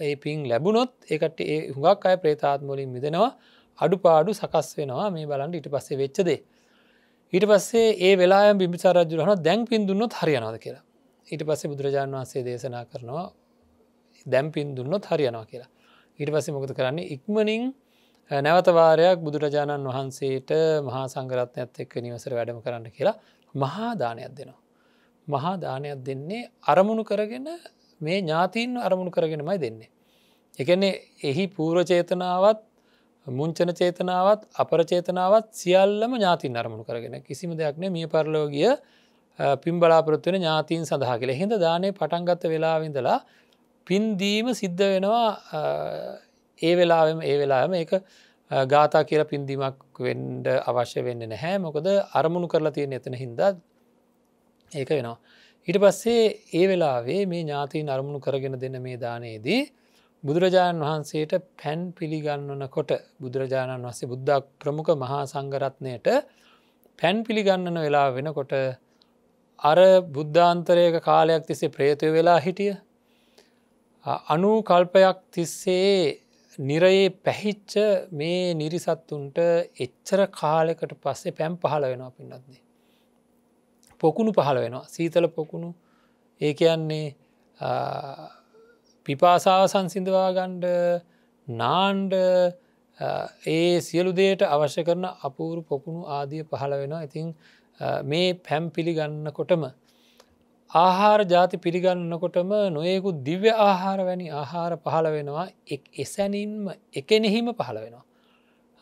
ඒ පින් ලැබුණොත් එකට ඒ හුඟක් අය ප්‍රේතාත්මොලින් මිදෙනවා අඩු පාඩු සකස් වෙනවා මේ බලන්ට ඉට පස්සේ වෙච්චදේ. ඊට පස්සේ ඒ වෙලා බිමිසාරජුරහන දැන් පින් දුන්නොත් හරියනද කියලා. ඊට පස්සේ බුදුරජාණන් වහන්සේ දේශනා කරනවා දැම් පින් දුන්නොත් හරියනවා කියලා. ඊට පස්සේ මොකද කරන්නේ ඉක්මනින් නැවතවාරයක් බුදුරජාණන් වහන්සේට මහා සංගරත්නයත් එක්ක නිවසර වැඩම කරන්න කියලා මහාදානයක් දෙනවා. මහාදානයක් දෙන්නේ අරමුණු කරගෙන මේ ඥාතිීන් අරමුණු කරගෙනමයි දෙන්නේ. එකන්නේ එහි පූරචේතනාවත් මුංචන චේතනාවත් අපරචේතනාවත් සියල්ලම ඥාතින් අරමුණු කරගෙන කිසිම දෙයක්න මිය පරලෝගිය පින් බලාපොරොත්වෙන ඥාතීන් සඳහා කියල හිඳ දානය පටන්ගත්ත වෙලාවිඳලා පින්දීම සිද්ධ වෙනවා ඒ වෙලාවෙම ඒ වෙලාම එක ගාතා කියලා පින්දීමක් වෙන්ඩ අවශ්‍ය වෙන්න නැහැ මොකද අරමුණු කරලා තියෙන එතන හින්දා ඒක වෙනවා. ඊට පස්සේ ඒ වෙලාවේ මේ ඥාතිීන් අරමුණු කරගෙන දෙන මේ දානයේදී බුදුරජාණන් වහන්සේට පැන් පිළිගන්නන කොට බුදුරජාණන් වස්සේ බුද්ධක් ප්‍රමුඛ මහා සංගරත්නයට පැන් පිළිගන්නන වෙලා වෙනකොට අර බුද්ධාන්තරයක කාලයක් තිස්සේ ප්‍රේතය වෙලා හිටිය අනු කල්පයක් තිස්සේ නිරයේ පැහිච්ච මේ නිරිසත්තුන්ට එච්චර කාලෙකට පස්සේ පැම් පහල වෙනවා පින්නත්න්නේ පොකුණු පහළ වෙනවා සීතල පොකුණු ඒ කියන්නේ පිපාසාව සංසිඳවා ගණ්ඩ නාන්ඩ ඒ සියලු දේට අවශ්‍ය කරන අපූරු පොකුණු ආදිය පහළ වෙනවා ඉතිං මේ පැම් පිළිගන්න කොටම ආහාර ජාති පිළිගන්නකොටම නොයෙකු දිව්‍ය ආහාර වැනි ආහාර පහළ වෙනවා එසැනින්ම එකනෙහිම පහළ වෙනවා.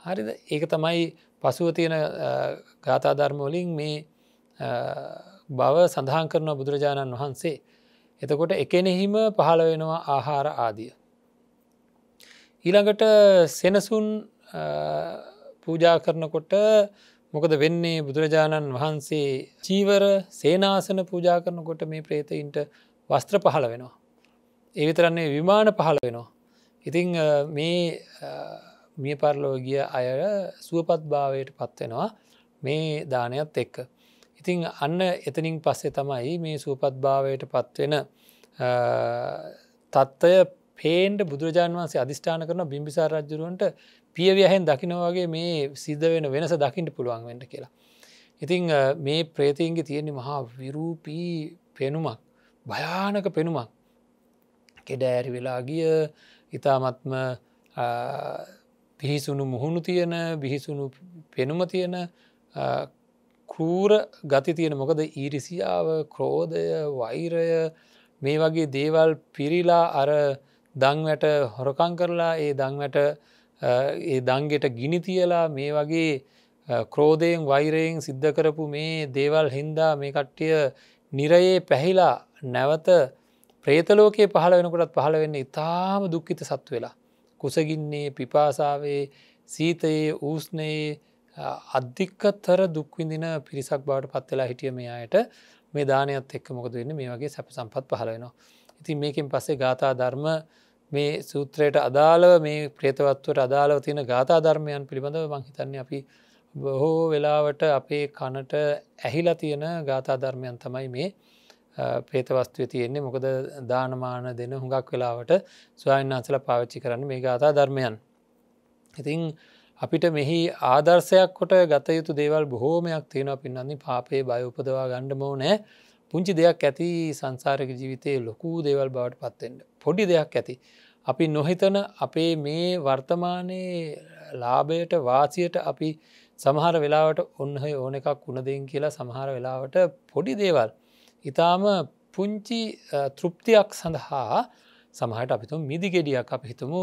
හරිද ඒක තමයි පසුව තියෙන ගාථාධර්මෝලින් මේ බව සඳහන් කරන බුදුරජාණන් වහන්සේ. එතකොට එකනෙහිම පහළ වෙනවා ආහාර ආදිය. ඊළඟට සෙනසුන් පූජා කරනකොට මොකද වෙන්නේ බුදුරජාණන් වහන්සේ චීවර සේනාසන පූජා කරනකොට මේ ප්‍රේතයින්ට වස්ත්‍ර පහළ වෙනවා. ඒවිතරන්නේ විමාන පහළ වෙනවා. ඉතිං මේ මිය පරලෝගිය අය සුවපත් භාවයට පත්වෙනවා මේ දානයත් එක්ක. ඉතිං අන්න එතනින් පස්සේ තමයි මේ සූපත්භාවයට පත්වෙන තත්ත්වය පේන්ට බුදුරජාන් වන්සේ අධිෂ්ඨාන කරන බිම්බිසා රජ්ජරුවන්ට පියවියහෙන් දකිනවාගේ මේ සිද්ධ වෙන වෙනස දකිට පුළුවන් වෙන්ට කියලා. ඉතිං මේ ප්‍රේතියන්ගේ තියෙන්නේ මහා විරූපී පෙනුමක් භයානක පෙනුමක් කෙඩ ඇරි වෙලා ගිය ඉතාමත්ම පිහිසුණු මුහුණු තියෙන බිහිසුණු පෙනුම තියෙන කූර ගති තියෙන මොකද ඊරිසියාව ක්‍රෝධය වෛරය මේ වගේ දේවල් පිරිලා අර දංවැට හොරකං කරලා ඒ දංවැට ඒ දංගෙට ගිනි තියලා මේ වගේ ක්‍රෝධයෙන් වෛරයෙන් සිද්ධ කරපු මේ දේවල් හින්දා මේ කට්ටිය නිරයේ පැහිලා නැවත ප්‍රේතලෝකයේ පහළ වෙනකොටත් පහළ වෙන්න ඉතාම දුක්කිත සත්වෙලා. කුසගින්නේ පිපාසාවේ සීතයේ ඌස්නයේ අධික්කතර දුක්විඳින පිරිසක් බවට පත්වෙලා හිටිය මෙයායට මේ දානයත් එක්ක මොකද වෙන්න මේ වගේ සැප සම්පත් පහලවෙනවා. ඉතින් මේකින් පස්සේ ගාථා ධර්ම මේ සූත්‍රයට අදාළව මේ ප්‍රේතවත්වට අදාළව තියෙන ගාථා ධර්මයන් පිළිබඳව මංහිතන්න අපි බොහෝ වෙලාවට අපේ කනට ඇහිලා තියෙන ගාථා ධර්මයන් තමයි මේ ප්‍රේතවස්තුව තියෙන්නේ මොකද දානමාන දෙන හුඟක් වෙලාවට ස්වාන්සල පාවිච්චි කරන්න මේ ගාථා ධර්මයන්. ඉතිං අපිට මෙහි ආදර්ශයක් කොට ගතයුතු දේවල් බොහෝමයක් තියෙනවා පින්නන්නේ පාපේ බයඋපදවා ගණ්ඩමෝ නෑ පුංචි දෙයක් ඇති සංසාරක ජීවිතයේ ලොකූ දේවල් බවට පත්තෙන්ට පොඩි දෙයක් ඇති. අපි නොහිතන අපේ මේ වර්තමානයේ ලාභයට වාසියට අපි සමහර වෙලාවට ඔන්නහය ඕන එකක් උුණදෙන් කියලා සමහර වෙලාවට පොඩි දේවල්. ඉතාම පුංචි තෘප්තියක් සඳහා සමහට අපිතු මිදිගෙඩියක් අප හිතමු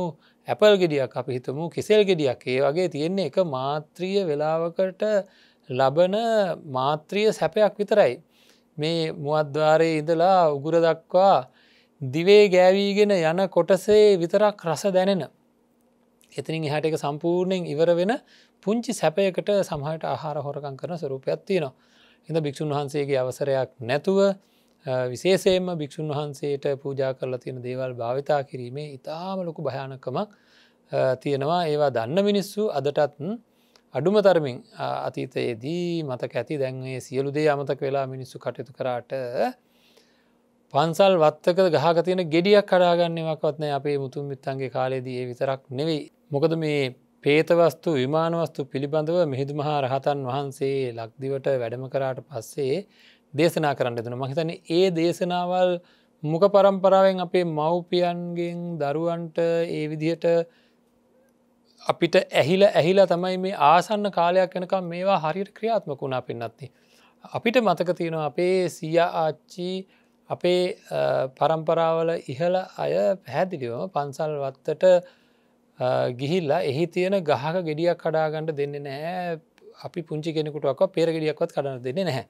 ඇපල් ගෙඩියක් අපි හිතමු කිසෙල් ගෙඩියක් ඒ වගේ තියෙන්නේ එක මාත්‍රිය වෙලාවකට ලබන මාත්‍රිය සැපයක් විතරයි. මේ මුවද්වාරය ඉඳලා උගුර දක්වා දිවේ ගෑවීගෙන යන කොටසේ විතරක් රස දැනෙන. එතනින් එහට එක සම්පූර්ණයෙන් ඉවර වෙන පුංචි සැපයකට සමහට ආහාර හොරකං කරන ස්වරූපයක් තියෙනවා. එඳ භික්‍ෂූන් වහන්සේගේ අවසරයක් නැතුව විශේෂයෙන්ම භික්‍ෂූන් වහන්සේට පූජා කරලා තියෙන දේවල් භාවිතා කිරීමේ ඉතාම ලොකු භයානකමක් තියෙනවා ඒවා දන්න මිනිස්සු අදටත් අඩුම තරමින් අතීතයේදී මතක ඇති දැන්ේ සියලු දේ අමතක වෙලා මිනිස්සු කටයුතු කරාට පන්සල් වත්තක ගහකතියන ගෙඩියක් කඩාගන්නවක්වත්න අපේ මුතුන් මිත්තන්ගේ කාලයේදී ඒ විතරක් නෙවෙයි. මොකද මේ පේතවස්තු විමානවස්තු පිළිබඳව මිහිදු මහා රහතන් වහන්සේ ලක්දිවට වැඩම කරාට පස්සේ දේශනා කරන්න දෙන මහිතන ඒ දේශනාවල් මුක පරම්පරාවෙන් අපේ මව්පියන්ගෙන් දරුවන්ට ඒ විදිහට අපිට ඇහිල ඇහිලා තමයි මේ ආසන්න කාලයක් වෙනකම් මේවා හරිට ක්‍රියාත්මක වුණා පෙන්න්නත්ති. අපිට මතක තියෙනවා අපේ සිය ආච්චි අපේ පරම්පරාවල ඉහල අය පැහැදිලිව පන්සල් වත්තට ගිහිල්ලා එහි තියෙන ගහක ගෙඩියක් කඩාගන්නට දෙන්න නෑ අපි පුංචි කෙනෙකුටක් පෙර ගෙඩියක්වත් කඩන්න දෙන්න නැහැ.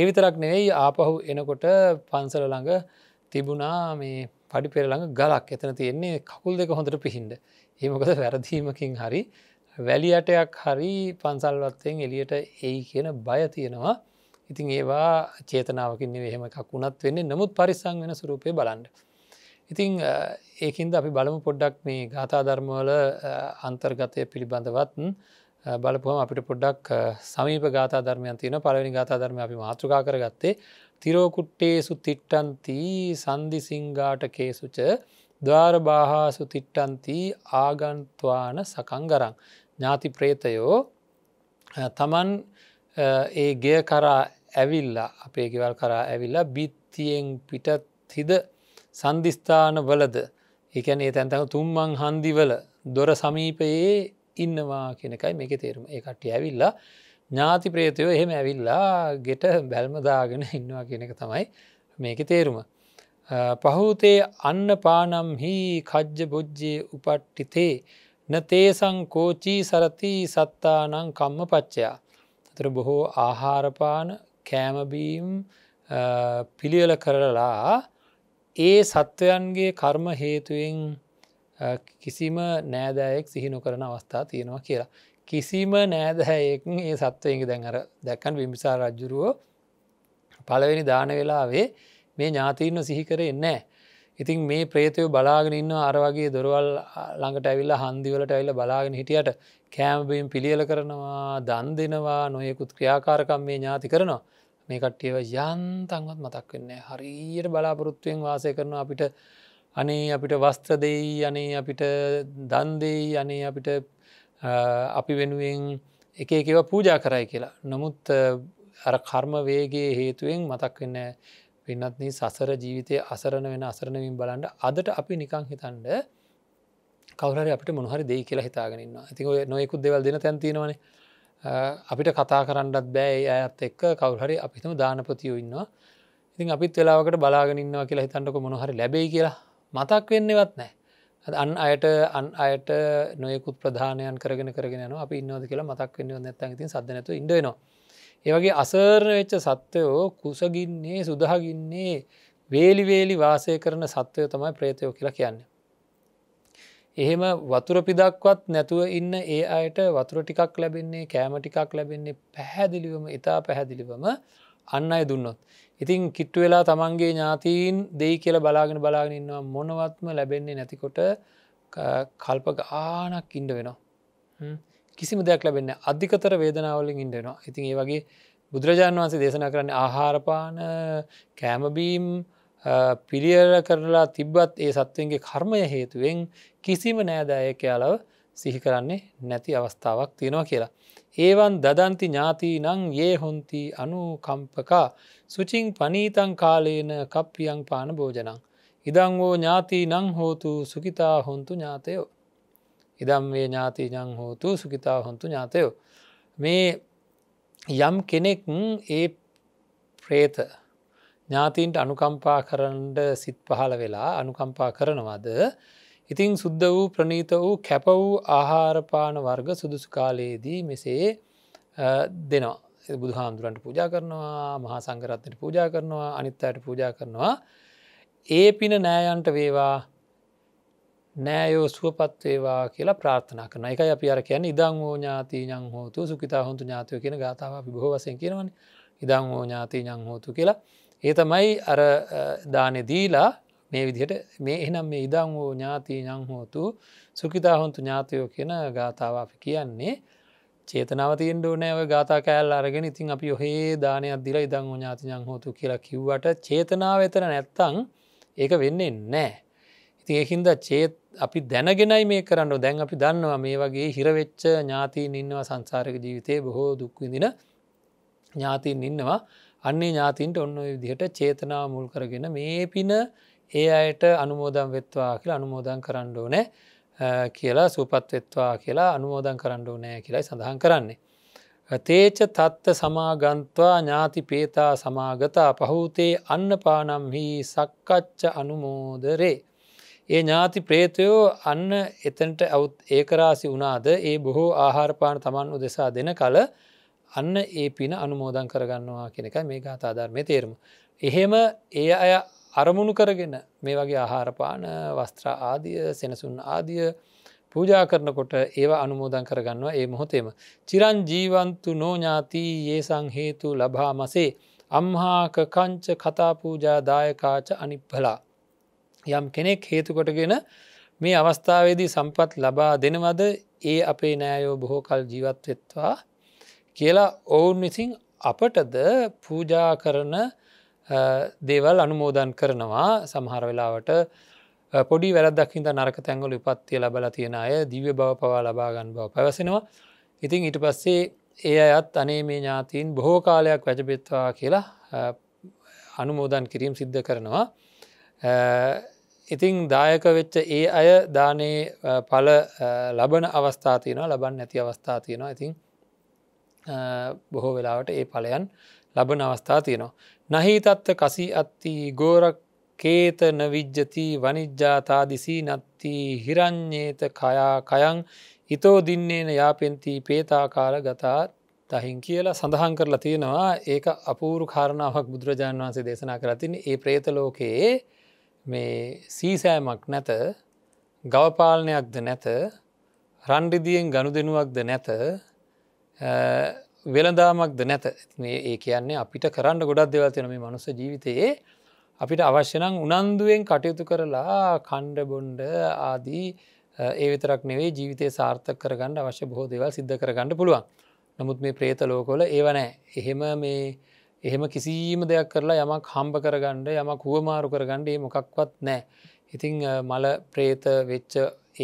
ඒ විතරක් නෙවෙයි ආපහු එනකොට පන්සල ළඟ තිබුණා මේ පඩි පෙරළඟ ගලක් එතන තියෙන්නේ කකුල් දෙක හොඳට පිහින්ඩ ඒමකද වැරදීමකින් හරි වැලියටයක් හරි පන්සල්වත්තයෙන් එලියට එයි කියන බය තියෙනවා ඉතින් ඒවා චේතනාවකින් එහෙම කකුණත් වෙන්නේ නමුත් පරිසං වෙන සුරූපය බලන්ඩ. ඉතිං ඒකින්ද අපි බලමු පොඩ්ඩක් මේ ගාථාධර්මවල අන්තර්ගතය පිළිබඳවත් බලපුහම අපිට පොඩ්ඩක් සමීප ගාතා ධර්මයන් තියෙන පලවෙනි ගාතා ධර්ම අපි මාතෘකා කරගත්තේ තිරෝකුට්ටේසු තිට්ටන්ති සන්දිසිංගාට කේසුච ද්වාර බාහාසු තිට්ටන්ති ආගන්ත්වාන සකංගරං. ඥාති ප්‍රේතයෝ තමන් ඒ ගේ කරා ඇවිල්ලා අපේ ගෙවල් කරා ඇවිල්ලා බිත්තියෙන් පිටත් හිද සන්ධස්ථාන වලද එකන ඒ තැන්තක තුම්මං හන්දිවල දොර සමීපයේ ඉන්නවා කෙනකයි මේක තේරුම ඒකට ඇවිල්ලා ඥාති ප්‍රේතයෝ එහෙම ඇවිල්ලා ගෙට බැල්මදාගෙන ඉන්නවා කෙනෙක තමයි මේක තේරුම. පහුතේ අන්න පානම් හි කජ්්‍ය බොජ්ජයේ උපට්ටිතේ නතේසං කෝචී සරති සත්තානං කම්ම පච්චයා. තර බොහෝ ආහාරපාන කෑමබීම් පිළියල කරලා ඒ සත්වයන්ගේ කර්ම හේතුවෙන් කිසිම නෑදෑයෙක් සිහිනු කරන අවස්ථා තියෙනවා කියලා. කිසිම නෑදහැයෙක් ඒ සත්වයගේ දැන් අර දැක්කන් විමිසා රජ්ජුරුවෝ පලවෙනි දාන වෙලාවේ මේ ඥාතීන්ව සිහිකරේ නෑ. ඉතින් මේ ප්‍රේතයෝ බලාගෙන ඉන්න අර වගේ දොරවල් ළඟට ඇවිල්ල හන්දිවලට ඇවිල්ල බලාගෙන හිටියට කෑම්බීම් පිළියල කරනවා දන් දෙනවා නොයෙකුත් ක්‍රියාකාරකම් මේ ඥාති කරනවා මේ කට්ටියව යන්තන්වත් මතක් වෙන්නේ හරියට බලාපොරොත්තුවෙන් වාසය කරනවා අපිට අනේ අපිට වස්ත්‍ර දෙයි අනේ අපිට දන්දෙයි අනේ අපිට අපි වෙනුවෙන් එක එකව පූජා කරයි කියලා. නමුත් අර කර්ම වේගේ හේතුවෙන් මතක් වෙන්න වෙන්නත් සසර ජීවිතය අසරණ වෙන අසරණවින් බලන්ට අදට අපි නිකං හිතන්ඩ කවරහරි අපිට මොහරි දෙයි කියලා හිතාගෙනන්න ඇතික නොයෙකුත් දෙවල් දෙන තැන්තිනවන අපිට කතා කරන්නත් බෑ ඇත් එක්ක කවුහරි අපිතම දානපතියෝ ඉන්නවා ඉතින් අපිත් වෙලාවකට බලාගෙනන්නවා කියලා හිතන්නක මොහරි ලැබයි කියලා මතක් වෙන්නවත් නෑ අන් අයට අන් අයට නොයකුත් ප්‍රධානයන් කරගෙන කරගෙන අප ඉන්නද කියලා මතක් වන්න නැත ති සදනැතු ඉඩනවා ඒවගේ අසරණ වෙච්ච සත්වයෝ කුසගින්නේ සුදහගින්නේ වේලිවේලි වාසය කරන සත්වය තමයි ප්‍රේතයෝ කියලා කියන්න එහෙම වතුර පිදක්වත් නැතුව ඉන්න ඒ අයට වතුර ටිකක් ලැබෙන්නේ කෑම ටිකක් ලැබෙන්නේ පැහැදිලිවම ඉතා පැහැදිලිවම අන්න අය දුන්නොත් ඉතින් කිට්ටු වෙලා තමන්ගේ ඥාතීන් දෙයි කියලා බලාගෙන බලාගෙන ඉන්නවා මොනවත්ම ලැබෙන්නේ නැතිකොට කල්ප ආනක් ඉන්ඩ වෙනවා කිසිම දෙයක් ලැබෙන්න අධිකතර වේදනාවලින් ඉන්ඩෙනවා ඉතින් ඒ වගේ බුදුරජාණන් වහන්සේ දේශනා කරන්න ආහාරපාන කෑමබීම් පිළියර කරලා තිබ්බත් ඒ සත්වන්ගේ කර්මය හේතුවෙන් කිසිම නෑදායකයාලව සිහි කරන්නේ නැති අවස්ථාවක් තියෙනවා කියලා. ඒවන් දදන්ති ඥාතිීනං ඒ හොන්ති අනුකම්පකා සුචිං පනීතං කාලේන කප්පියං පාන භෝජනං. ඉදං වෝ ඥාති නං හෝතු සුකිතා හොන්තු ඥාතයෝ. ඉදම් වේ ඥාති නං හෝතු සුකිතා හොන්තු ඥාතයෝ. මේ යම් කෙනෙක් ඒ ප්‍රේත ඥාතින්ට අනුකම්පා කරන්ට සිත් පහල වෙලා අනුකම්පා කරනවද ඉතිං සුද්ධ වූ ප්‍රනීත වූ කැප වූ ආහාරපාන වර්ග සුදුසු කාලයේදී මෙසේ දෙනවා. බුදුහාමුදුරන්ට පූජා කරනවා මහා සංකරත්නයට පූජා කරනවා අනිත් අයට පූජා කරනවා. ඒ පින නෑයන්ට වේවා නෑයෝ සුවපත්වේවා කියලා ප්‍රාර්ථනා කරන එක අපි අර කියන්න ඉදං ෝ ඥාතිීනං හෝතු සුකිතා හොතු ඥාතය කියන ගාථාව බිහෝවසෙන් කියනවන ඉදං ෝ ඥාතිීනං හෝතු කියලා ඒ තමයි අර දානෙ දීලා මේ විදිහට මේ එනම් මේ ඉදං වූ ඥාති නං හෝතු සුකිතා හොන්තු ඥාතයෝ කියන ගාථාව කියන්නේ චේතනවතින් ඕනෑව ගාතා කෑල් අරගෙන ඉතින් අපි ඔහේ දානයක් දිල ඉදං ඥාති නං හෝතු කියලා කිව්වට චේතනාව එතර නැත්තං ඒක වෙන්නේ නෑ. ඉති ඒහින්ද චේත අපි දැනගෙනයි මේ කරන්න දැන් අපි දන්නවා මේ වගේ හිරවෙච්ච ඥාතිීන් ඉන්නවා සංසාරක ජීවිතය බොහෝ දුක්විඳන ඥාතින් ඉන්නවා අන්නේ ඥාතින්ට ඔන්න විදිහට චේතනා මුල් කරගෙන මේ පින ඒ අයට අනුමෝදම් වෙත්වා කියලා අනුමෝදන් කරන්න ඕනෑ කියලා සූපත් වෙත්වා කියලා අනුමෝදන් කරන්න ඕනෑ කියලයි සඳහන් කරන්නේ. තේච තත්ත සමාගන්ත්වා ඥාති පේතා සමාගතා පහුතේ අන්න පානම්හි සක්කච්ච අනුමෝදරේ. ඒ ඥාති ප්‍රේතයෝ අන්න එතනට ඇවුත් ඒකරාසි වනාද ඒ බොහෝ ආහාරපාන තමන් උදෙසා දෙන කල අන්න ඒ පින අනුමෝදන් කරගන්නවා කෙනෙක මේ ගාතාධර්මය තේරුම. එහෙම ඒ අය අරමුණු කරගෙන මේ වගේ ආහාරපාන වස්ත්‍ර ආදිය සෙනසුන් ආදිය පූජා කරනකොට ඒවා අනුමෝදන් කරගන්නවා ඒ මොහොතේම. චිරන් ජීවන්තු නෝඥාති ඒ සංහේතු ලබා මසේ අම්හාක කංච කතාපූජා දායකාච අනිප්හලා. යම් කෙනෙක් හේතුකොටගෙන මේ අවස්ථාවේදී සම්පත් ලබා දෙනවද ඒ අපේ නෑයෝ බොහෝ කල් ජීවත්වෙත්වා කියලා ඔවුන් විසින් අපටද පූජා කරන දේවල් අනුමෝදන් කරනවා සමහර වෙලාවට පොඩි වැරදක්හිද නරක තැංගල උපත්තිය ලබල තියෙන අය දිව බව පවා ලබාගන්න බව පැවසෙනවා ඉතිං ඉට පස්සේ ඒ අයත් අනේ මේ ඥාතීන් බොහෝ කාලයක් වැජබෙත්වා කියලා අනුමෝදන් කිරීම් සිද්ධ කරනවා ඉතිං දායක වෙච්ච ඒ අය දානයේ පල ලබන අවස්ථා තියනවා ලබන් නැති අවස්ථා තියෙනවා ඉතිං බොහෝ වෙලාවට ඒ පලයන් ලබන අවස්ථා තියනවා. නහිතත්ත කසි අත්තිී ගෝරක් කේතන විජ්ජති වනිජ්ජාතාදිසී නත්තිී හිරං්ඥේත කයා කයං හිතෝ දින්නේන යාපෙන්ති පේතාකාල ගතා තහින් කියලා සඳහන් කරලා තියෙනවා ඒක අපූරු කාරණාවක් බුදුරජාණන් වන්සේ දේශනා කරතින් ඒ ප්‍රේතලෝකයේ මේ සීසෑමක් නැත ගවපාලනයක්ද නැත රන්ඩිදියෙන් ගණු දෙනුවක්ද නැත වෙළදාමක්ද නැත ඒ කියන්නේ අපිට කරන්න ගොඩක් දෙවතින මේ මනුස ජීවිතයේ අපිට අවශ්‍යනං උනන්දුවෙන් කටයුතු කරලා කණ්ඩ බොන්්ඩ ආදී ඒ විතරක් නෙවේ ජීවිතය සාර්ථක කරගන්න අවශ්‍ය බොහෝ දෙවල් සිද්ධ කරගන්න පුළුවන් නමුත් මේ ප්‍රේත ලෝකොල ඒවනෑ එහෙම මේ එහෙම කිසිීම දෙයක් කරලා යමක් හම්බ කරගණ්ඩ යමක් හුවමාරු කරගණ්ඩේ මොකක්වත් නෑ ඉතිං මල ප්‍රේත වෙච්ච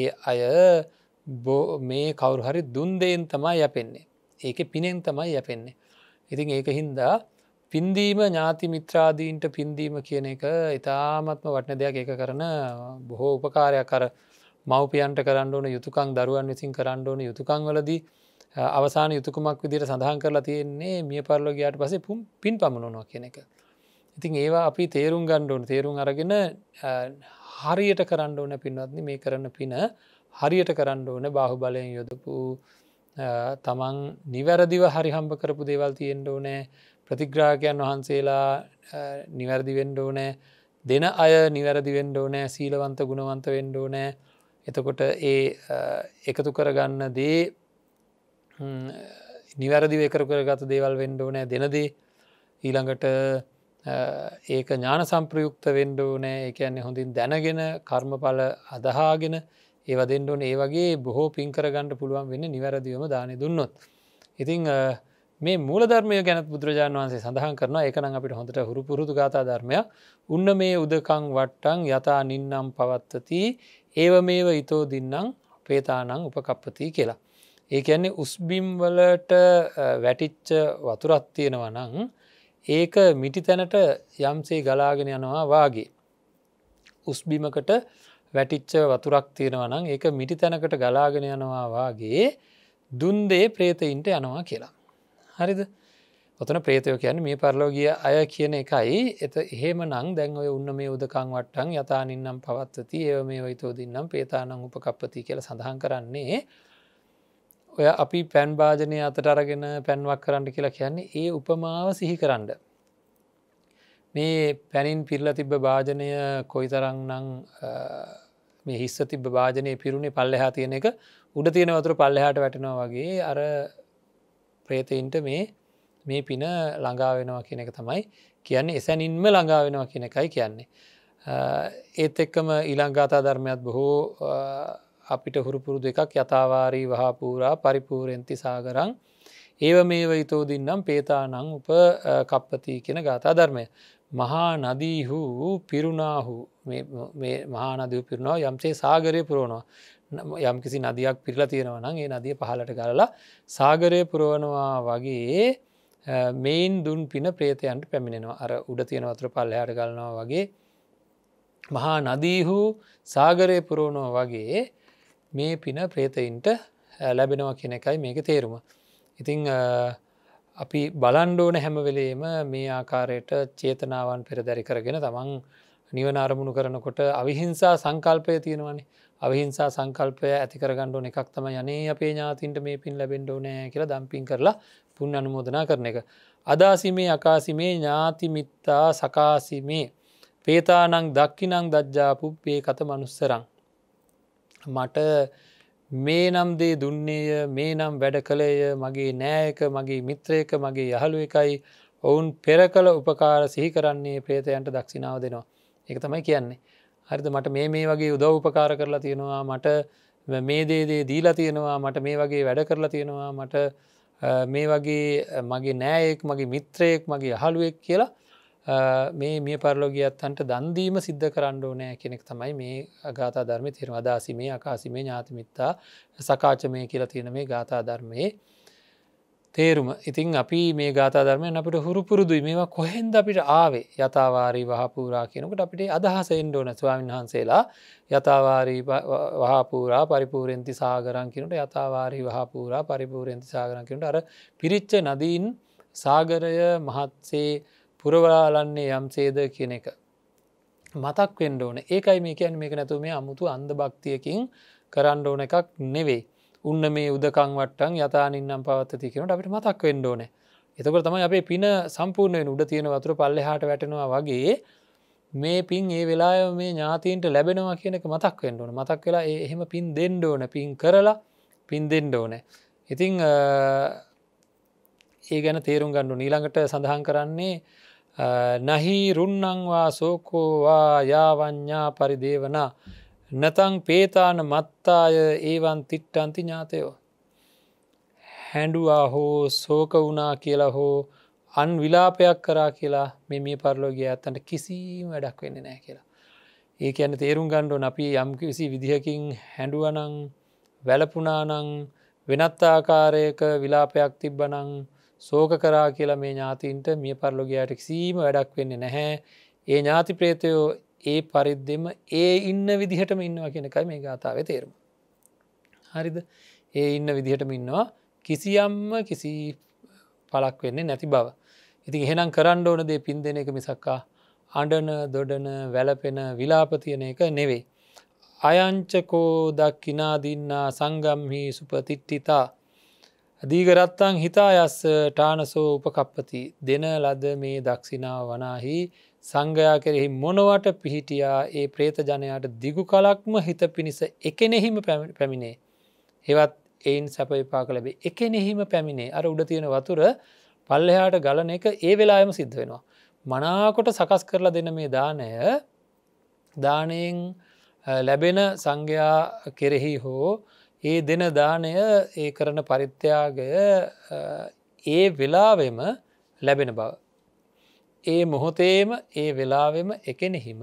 ඒ අය බෝ මේ කවුරු හරි දුන්දයෙන් තමයි යැපෙන්නේ ඒක පිනෙන් තමයි යැපෙන්නේ. ඉතින් ඒක හින්දා පින්දීම ඥාති මිත්‍රාදීන්ට පින්දීම කියන එක ඉතාමත්ම වටන දෙයක් එක කරන බොහෝ උපකාරයක් කර මව්පියන්ට කරන්න ඕන යුතුකං දරුවන් විසින් කරන්න ඕන යුතුකං වලදී අවසාන යුතුකුමක් විදිර සඳහන් කරලා තියෙන්නේ මිය පරලෝගයාට පසේ පුම් පින් පමණුනවා කියන එක. ඉතින් ඒවා අපි තේරුම් ගණ්ඩුවන් තේරුම් අරගෙන හරියට කරන්න ඕන පින්වත්න මේ කරන්න පින හරියට කරන්න ඕන බාහු බලයෙන් යොදපු තමන් නිවැරදිව හරිහම්ප කරපු දේවල් තියෙන්ට ඕනෑ ප්‍රතිග්‍රාකයන් වහන්සේලා නිවැරදි වෙන්ඩෝ නෑ දෙන අය නිවැරදි වෙන්ඩෝ නෑ සීලවන්ත ගුණවන්ත වෙන්ඩෝ නෑ එතකොට ඒ එකතු කරගන්න දේ නිවැරදිව එකරු කරගත දේවල් වෙන්ඩෝ නෑ දෙනදී ඊළඟට ඒක ඥාන සම්ප්‍රයුක්ත වෙන්ඩෝ නෑ එකන්නේ හොඳින් දැනගෙන කර්මඵල අදහාගෙන ඒව දෙන්නඩෝන ඒ වගේ බොහෝ පින්කරගන්නට පුළුවන් වෙන්න නිවැරදිවම දානය දුන්නොත්. ඉතිං මේ මූලධර්මය ගැන බුදුරජාන් වන්සේ සඳහන් කරන එකන අපිට හොඳට හුරු පුරුදු ගාතා ධර්මය උන්න මේ උදකං වට්ටං යතා නින්නම් පවත්තති ඒව මේව ඉතෝ දින්නම් ප්‍රේතානං උපකප්පති කියලා. ඒ ඇන්නේ උස්බිම්වලට වැටිච්ච වතුරත් තියෙනවා නං ඒක මිටි තැනට යම්සේ ගලාගෙන යනවා වාගේ. උස්බිමකට වැටිච්ච වතුරක් තියෙනවා නම් ඒක මිටි තැනකට ගලාගෙන යනවාවාගේ දුන්දේ ප්‍රේතයින්ට යනවා කියලා. හරිද ඔතන ප්‍රේතයෝ කියන මේ පරලෝගිය අය කියන එකයි එත එහෙම නං දැන් ඔය උන්න මේ උදකං වට්ටන් යතානින්නම් පවත්වති ඒ මේ ඔයිතෝදින්නම් ප්‍රේතානං උපකප්පති කියල සඳහන් කරන්නේ ඔය අපි පැන් භාජනය අතට අරගෙන පැන්වක් කරන්න කියලා කියන්නේ ඒ උපමාව සිහි කරන්න. මේ පැනින් පිල්ල තිබ්බ භාජනය කොයිතරං නං මේ හිස්ස තිබ භාජනය පිරුණේ පල්ලෙහා තියෙන එක උඩ තියෙන වතුර පල්ලෙහාට වැටෙනවා වගේ අර ප්‍රේතයින්ට මේ මේ පින ළඟාවෙනවා කියන එක තමයි කියන්නේ එසැනින්ම ළඟාවෙනවා කියන එකයි කියන්නේ. ඒත් එක්කම ඊළංගාතා ධර්මයත් බොහෝ අපිට හුරුපුරුදු එකක් යථවාරී වහාපූරා පරිපූරෙන්ති සාගරං ඒව මේව ඉතෝදින්නම් පේතානං උප කප්පති කියෙන ගාථා ධර්මය. මහා නදීහු පිරුණාහු මේ මහානදිය පිරනවා යම්සේ සාගරය පුරුවනවා යම් කිසි නදියක් පිරලා තියෙනවන ඒ නදිය පහලට කරලා සාගරය පුරුවනවා වගේ මෙයින් දුන් පින ප්‍රේතයන්ට පැමිණෙනවා අර උඩ තියෙන වතුර පල්ලහට ගලනවා වගේ මහා නදීහු සාගරය පුරුවනෝ වගේ මේ පින ප්‍රේතයින්ට ලැබෙනවා කියන එකයි මේක තේරුම. ඉතිං අපි බලන්ඩෝන හැමවෙලේම මේ ආකාරයට චේතනාවන් පෙරදැරි කරගෙන තමන් නිවන අරමුණු කරනකොට අවිහිංසා සංකල්පය තියෙනවනේ අවිහිංසා සංකල්පය ඇතිකරගණ්ඩුවන එකක් තම යනේ අපේ ඥාතින්ට මේ පින් ලැබෙන්ඩෝ නෑ කියලා දම්පින් කරලා පුන් අනුමෝදනා කරන එක. අදාසිමේ අකාසිමේ ඥාතිමිත්තා සකාසිමේ පේතානං දක්කිනං දජ්ජාපුප්පේ කත මනුස්සරං. මට මේ නම් දේ දුන්නේය මේ නම් වැඩ කළය මගේ නෑයක මගේ මිත්‍රයක මගේ යහළු එකයි ඔවුන් පෙර කළ උපකාර සිහි කරන්නේ ප්‍රේතයන්ට දක්ෂිනාව දෙනවා. එක තමයි කියන්නේ හරිද මට මේ මේ වගේ උදව උපකාර කරලා තියෙනවා මට මේ දේදේ දීලා තියෙනවා මට මේ වගේ වැඩ කරලා තියෙනවා මට මේ වගේ මගේ නෑයෙක් මගේ මිත්‍රයෙක් මගේ අහළුවෙක් කියලා මේ මිය පරලෝගියත්තන්ට දන්දීම සිද්ධ කරන්න ඕනෑ කෙනෙක් තමයි මේ ගාතා ධර්මය තිරවදාසි මේ අකාසිමේ ඥාතිමිත්තා සකාචමය කියලා තියෙන මේ ගාතා ධර්මයේ තේරුම ඉතින් අපි මේ ගාතා ධර්මයෙන් අපට හුරු පුරුදුයි මේවා කොහෙන්ද අපිට ආවේ යථවාරී වහපුරා කියනකට අපිට අදහස එන්ඩෝන ස්වාමන් වහන්සේලා යථවාරී වහපුරා පරිපූරෙන්ති සාගරන් කිනට යථවාරී වහපුරා පරිපූරෙන්ති සාගරන් කිනට අර පිරිච්ච නදීන් සාගරය මහත්සේ පුරවලාලන්නේ යම්සේද කියන එක. මතක් වෙන්ඩෝන ඒකයි මේ කියන් මේක නැතු මේ අමුතු අන්ද භක්තියකින් කරන්න ඕන එකක් නෙවෙයි. උන්න මේ උදකං වට්ටන් යතානින්නම් පවත්තතිකනට අපිට මතක් වෙන්ඩෝන. එතකට තමයි අපේ පින සම්පූර්ණයෙන් උඩ තියෙන වතුර පල්ලෙ හාට වැටෙනවා වගේ මේ පින් ඒ වෙලා මේ ඥාතීන්ට ලැබෙනවා කියනක මතක් වෙන්ඩෝන මතක් වෙලා එහෙම පින් දෙන්ඩෝන පින් කරලා පින් දෙන්ඩෝන. ඉතිං ඒ ගැන තේරුම් ගණ්ඩු නීළඟට සඳහන් කරන්නේ නහි රුන්නංවා සෝකෝවා යාවඥ්ඥා පරිදේවනා නතං පේතාන මත්තාය ඒවන් තිට්ටන්ති ඥාතයෝ. හැඩුවා හෝ සෝක වුණා කියලා හෝ අන් විලාපයක් කරා කියලා මෙ මේ පරලෝගිය ඇත්තන්ට කිසිීම වැඩක් වෙන්න නෑ කියලා. ඒ ඇන තේරුම් ගණ්ඩුව අපි යම්කිසි විදිහකින් හැඩුවනං වැලපුනානං වෙනත් ආකාරයක විලාපයක් තිබ්බනං සෝක කරා කියලා මේ ඥාතින්ට මිය පරලොගයාට කිසිීම වැඩක් වෙන්න නැහැ ඒ ඥාති ප්‍රේතයෝ ඒ පරිද්දෙම ඒ ඉන්න විදිහටම ඉන්නවා කියනකයි මේ ගාථාව තේරුම. හරිද ඒ ඉන්න විදිහටම ඉන්නවා කිසියම්ම කිසි පලක් වෙන්නේ නැති බව. ඉතින් එහෙනම් කරන්න ඕන දේ පින් දෙන එක මිසක්කා අඩන දොඩන වැලපෙන විලාපතියන එක නෙවේ. අයංචකෝ දක්කිනාදින්නා සංගම්හි සුපතිට්ටිතා දීගරත්තං හිතායස්ස ටානසෝ උපකප්පති දෙන ලද මේ දක්ෂිනාව වනාහි සංඝයා කෙරෙහි මොනවට පිහිටියා ඒ ප්‍රේතජනයාට දිගු කලක්ම හිත පිණිස එකනෙහිම පැමිණේ. හෙවත් එයින් සැපවිපා කළබේ එකනෙහිම පැමිණේ අර උඩතියෙන වතුර පල්ලෙහාට ගලන එක ඒ වෙලායම සිද්ධ වෙනවා. මනාකොට සකස් කරලා දෙන මේ දානය දානයෙන් ලැබෙන සංඝයා කෙරෙහි හෝ ඒ දෙන දානය ඒ කරන පරිත්‍යාගය ඒ වෙලාවෙම ලැබෙන බව. ඒ මොහොතේම ඒ වෙලාවෙම එකනෙහිම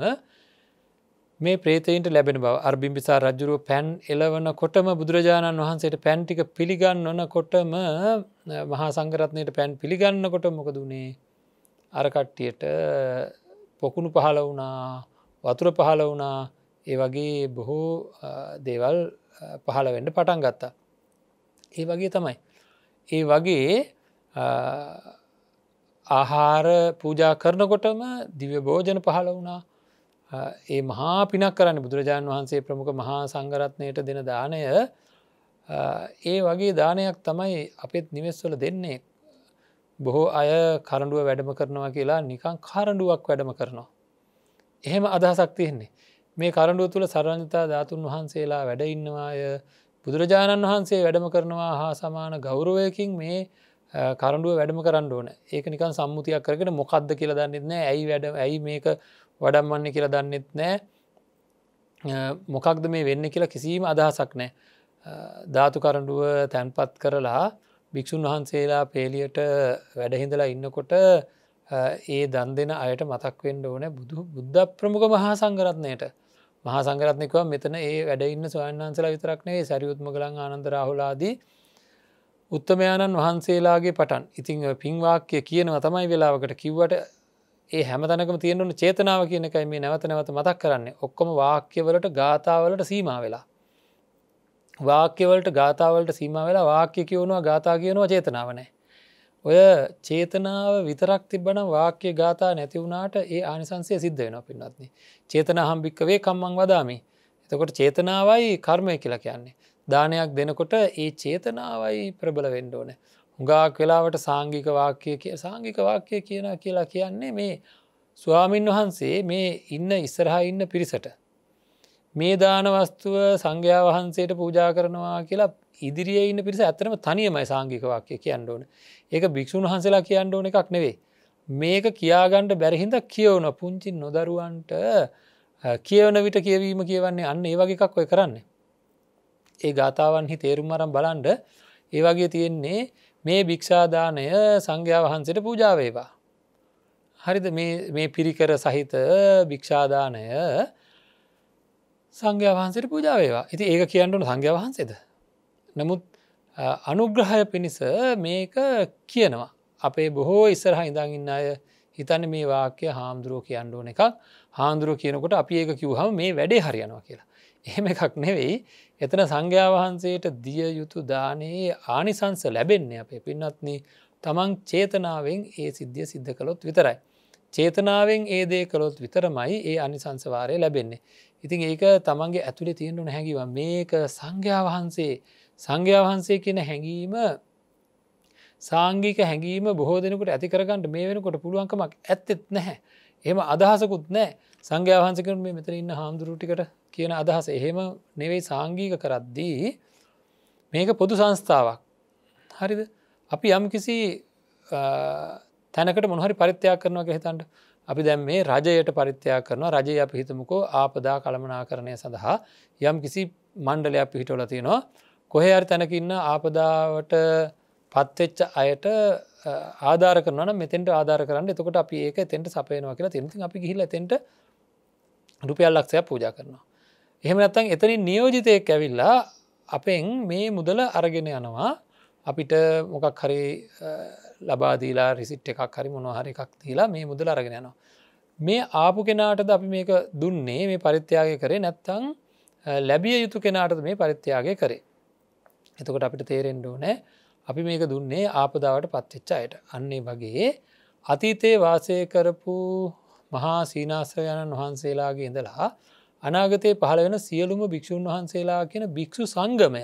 මේ ප්‍රේතයින්ට ලැබෙන බව අර්බිම්බිසා රජුරුව පැන් එලවන කොටම බුදුරජාණන් වහන්සේට පැන්ටික පිළිගන්න ඕන කොටම මහා සංගරත්නයට පැන් පිළිගන්න කොට මොකද වුණේ අරකට්ටියට පොකුණු පහල වුණා වතුර පහල වුණා ඒ වගේ බොහෝ දේවල් පහළවෙඩ පටන් ගත්තා. ඒ වගේ තමයි. ඒ වගේ ආහාර පූජා කරනකොටම දිව භෝජන පහළ වුණා ඒ මහා පිනක් කරන්න බුදුරජාණන් වහන්සේ ප්‍රමුඛ මහා සංගරත්නයට දෙන දානය ඒ වගේ දානයක් තමයි අපත් නිවෙස්වල දෙන්නේ බොහෝ අය කරඩුව වැඩම කරනවා කියලා නිකං කරඩුවක් වැඩම කරනවා. එහෙම අදහසක් තියෙන්නේ මේ කරඩුව තුළ සරංජතා ධාතුන් වහන්සේලා වැඩඉන්නවාය බුදුරජාණන් වහන්සේ වැඩම කරනවා හා සමාන ගෞරවයකින් මේ කරඩුව වැඩම කරන්න ඕන ඒක නිකන් සම්මුතියක් කරගෙන මොකක්ද කියලා දන්නෙත් නෑ ඇයි වැඩ ඇයි මේක වඩම්මන්නේ කියලා දන්නෙත් නෑ මොකක්ද මේ වෙන්න කියලා කිසිීම අදහසක් නෑ ධාතු කරඩුව තැන්පත් කරලා භික්‍ෂූන් වහන්සේලා පේලියට වැඩහිඳලා ඉන්නකොට ඒ දන් දෙෙන අයට මතක්වෙන්ඩ ඕන බුදු බුද්ධ ප්‍රමුඛ මහා සංගරත්නයට මහා සංගරත්නකව මෙතන ඒ වැඩඉන්න ස්වයන්හන්සලා විතරක්නේ සැරියුත්ම කළන් ආනන්දරාහුලාදී උත්තමයාණන් වහන්සේලාගේ පටන් ඉතිං පින්වාක්‍ය කියනව තමයි වෙලාවකට කිව්වට ඒ හැමතනක තියෙනුන චේතනාව කියනකයි මේ නැවත නැවත මතක් කරන්නේ ඔක්කොම වාක්‍යවලට ගාථාවලට සීම වෙලා. වාක්‍යවලට ගාථාවලට සීම වෙලා වාක්‍ය කියවනවා ගාථා කියනවා චේතනාව නෑ. ඔය චේතනාව විතරක් තිබන වාක්‍ය ගාථා නැතිවුණට ඒ ආනිසන්සය සිද්ධ වෙන පින්නත්න. චේතන හම්භික්කවේ කම්මං වදාමි. එතකොට චේතනාවයි කර්මය කියලා කියන්නේ. දානයක් දෙනකොට ඒ චේතනාවයි ප්‍රබල වෙන්න ඕන. හුඟක් වෙලාවට සාංගික වාක්‍ය කිය සාංගික වාක්‍ය කියන කියලා කියන්නේ මේ ස්වාමින් වහන්සේ මේ ඉන්න ඉස්සරහා ඉන්න පිරිසට. මේ දානවස්තුව සංඝයා වහන්සේට පූජා කරනවා කියලා ඉදිරියේ ඉන්න පිරිස ඇතරම තනියමයි සාංගික වාක්‍ය කියන්න ඕන. ඒක භික්‍ෂූන් වහන්සේලා කියන්න ඕන එකක් නෙවේ. මේක කියාගණ්ඩ බැරිහිඳ කියවන පුංචි නොදරුවන්ට කියවන විට කියවීම කියවන්නේ අන්න ඒ වගේකක් ඔය කරන්නේ. ඒ ගාථාවන්හි තේරුම් අරම් බලන්ඩ ඒවගේ තියෙන්නේ මේ භික්ෂාදානය සංඝ්‍යා වහන්සට පූජාවේවා. හරිද මේ පිරිකර සහිත භික්ෂාදානය සංඝ්‍ය වහන්සට පූජාවේවා ඇති ඒක කියන්නට සංඝ්‍ය වහන්සේද. නමුත් අනුග්‍රහය පිණිස මේක කියනවා. අපේ බොහෝ ඉස්සරහ ඉඳඟන්න අය හිතන්න මේ වාක්‍ය හාමුදුරුව කියන්න ඕන එකක් හාමුදුරුව කියනකොට අපි ඒක කිව්හම මේ වැඩේ හරියනවා කියලා. එහෙම එකක් නෙවෙයි එතන සංඝ්‍යා වහන්සේට දිය යුතු දානයේ ආනිසංස ලැබෙන්නේ අප පින්නත්න තමන් චේතනාවෙන් ඒ සිද්ධිය සිද්ධ කළොත් විතරයි. චේතනාවෙන් ඒ දේ කළොත් විතරමයි ඒ අනිසංසවාරය ලැබෙන්නේ. ඉතින් ඒක තමන්ගේ ඇතුළි තියෙන්ු හැකිව මේක සංඝ්‍යා වහන්සේ සංඝ්‍යා වහන්සේ කියන හැඟීම සාංගික හැඟීම බොහෝ දෙනකට ඇතිකරගන්නට මේ වෙනකොට පුළුවන්කමක් ඇත්තෙත් නැහැ. එම අදහසකුත් නෑ සංඝ්‍යාහන්සකරන මෙතර ඉන්න හාමුදුරුටිකට කියන අදහස එහෙම නෙවෙයි සාංගීක කරද්දී මේක පොදු සංස්ථාවක් හරිද අපි යම් කිසි තැනකට මොහරි පරිත්‍යයක් කරනවා හෙතන්ට අපි දැම් මේ රජයට පරිත්‍යයක් කරනවා රජය අපි හිතමුකෝ ආපදා කළමනා කරණය සඳහා යම් කිසි මණ්ඩලයක් පිහිටොල තියෙනවා කොහේ අරි තැනකින්න ආපදාවට පත්වෙච්ච අයට ආධාර කරන මෙතෙන්ට ආධාර කරන්න එතකොට අපි ඒක තෙන්ට සපයනවා කියලා තිරිති අපි ගිහිල තෙන්ට රුපියල් ලක්ෂයක් පූජා කරනවා එහෙම නැත්තන් එතනින් නියෝජිතයක් ඇවිල්ලා අපෙන් මේ මුදල අරගෙන යනවා අපිට මොකක් හරි ලබාදීලා රිසිට් එකක් හරි මොනහරි එකක් තිලා මේ මුදල අරගෙන යනවා. මේ ආපු කෙනාටද අපි මේක දුන්නේ මේ පරිත්‍යාගය කරේ නැත්තං ලැබිය යුතු කෙනාටද මේ පරිත්‍යාගය කරේ. එතකොට අපිට තේරෙන්ඩෝ නෑ අපි මේක දුන්නේ ආපදාවට පත්තිච්චායට අන්නේ වගේ අතීතයේ වාසය කරපු මහා සීනාස්්‍රයණන් වහන්සේලාගේ ඉඳලා අනාගතයේ පහළ වෙන සියලුම භික්‍ෂූන් වහන්සේලා කියෙන භික්‍ෂු සංගමය.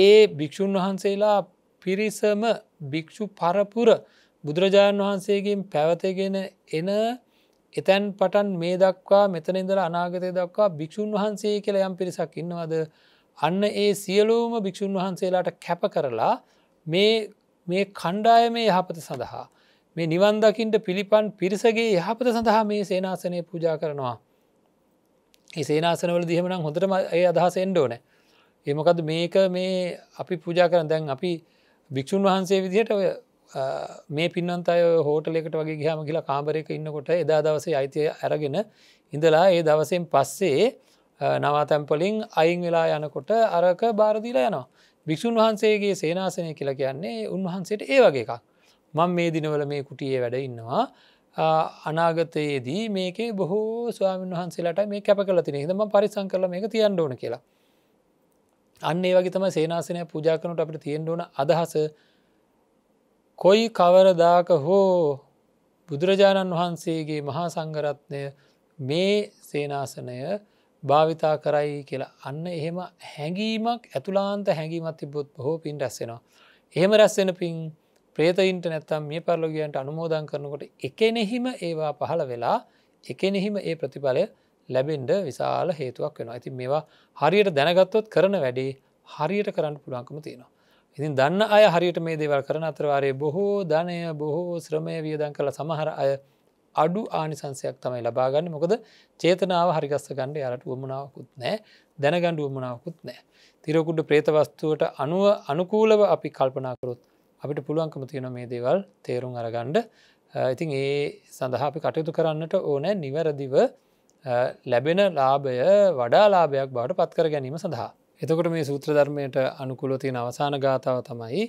ඒ භික්‍ෂූන් වහන්සේලා පිරිසම භික්‍ෂු පරපුර බුදුරජාණන් වහන්සේගෙන් පැවතගෙන එන එතැන් පටන් මේ දක්වා මෙතන ඉඳල අනාගතය දක්වා භික්‍ෂූන් වහන්සේ කියල යම් පිරිසක් ඉන්නවද අන්න ඒ සියලූම භික්‍ෂූන් වහන්සේලාට කැප කරලා මේ මේ කණ්ඩායමේ යහපත සඳහා මේ නිවන්දකින්ට පිළිපන් පිරිසගේ යහපත සඳහා මේ සේනාසනය පූජා කරනවා සේනාසනවල දිහමනම් හොඳටම ඒ අදහස එන්ඩෝන ඒමකද මේක මේ අපි පූජා කරන දැන් අපි භික්‍ෂූන් වහන්සේ විදිහට ඔය මේ පින්නන්තය හෝටලෙකට වගේ ගහම කියලා කාමරයක ඉන්නකොට එදා දවසේ අයිතිය ඇරගෙන ඉඳලා ඒ දවසෙන් පස්සේ නවාතැම්පලින් අයින් වෙලා යනකොට අරක බාරදිීලා යනවා භික්‍ෂූන් වහන්සේගේ සේනාසනය කියලා කියන්නේ උන්වහන්සේට ඒ වගේ එකක් මං මේ දිනවල මේ කුටියේ වැඩ ඉන්නවා අනාගතයේදී මේකේ බොහෝ ස්වාමන් වහන්සේලට මේ කැප කල තින හිදම පරිසං කරල මේක තියන්න ඕන කියලා. අන්න ඒ වගේ තම සේනාසනය පූජා කනට අපට තියෙන්ඩුවන අදහස කොයි කවරදාක හෝ බුදුරජාණන් වහන්සේගේ මහා සංගරත්නය මේ සේනාසනය භාවිතා කරයි කියලා අන්න එහෙම හැඟීමක් ඇතුලාන්ත හැඟීමත් තිබොත් බොහෝ පින් රැස්සෙනවා. එහෙම රැස්සෙන පින් ප්‍රේතයින්ට නැත්තම් මේ පරලොගියන්ට අනුමෝදන් කරනකොට එකනෙහිම ඒවා පහළ වෙලා එකනෙහිම ඒ ප්‍රතිඵලය ලැබෙන්ඩ විශාල හේතුවක් වෙනවා ඇති මේවා හරියට දැනගත්තොත් කරන වැඩේ හරියට කරන්න පුළන්කම තියෙනවා. ඉතින් දන්න අය හරියට මේ දේවල් කරන අතරවාරය බොහෝ ධනය බොහෝ ශ්‍රමය වියදන් කළ සමහර අය අඩු ආනිසංසයක් තමයි ලබාගන්න මොකද චේතනාව හරිගස්ස ගණ්ඩ යාලට උමනාවකුත් නෑ දැනගණ්ඩ උමනාවකුත් නෑ තිරකුඩ්ඩ ප්‍රේතවස්තුවට අනුව අනුකූලව අපි කල්පනාකරුත් අපිට පුළුවන්කම තියෙන මේ දේවල් තේරුම් අරගණ්ඩ ඉතින් ඒ සඳහා අපි කටයුතු කරන්නට ඕනෑ නිවැරදිව ලැබෙන ලාභය වඩා ලාභයක් බවට පත්කර ගැනීම සඳහා. එතකොට මේ සූත්‍ර ධර්මයට අනුකුලතින අවසාන ගාථාව තමයි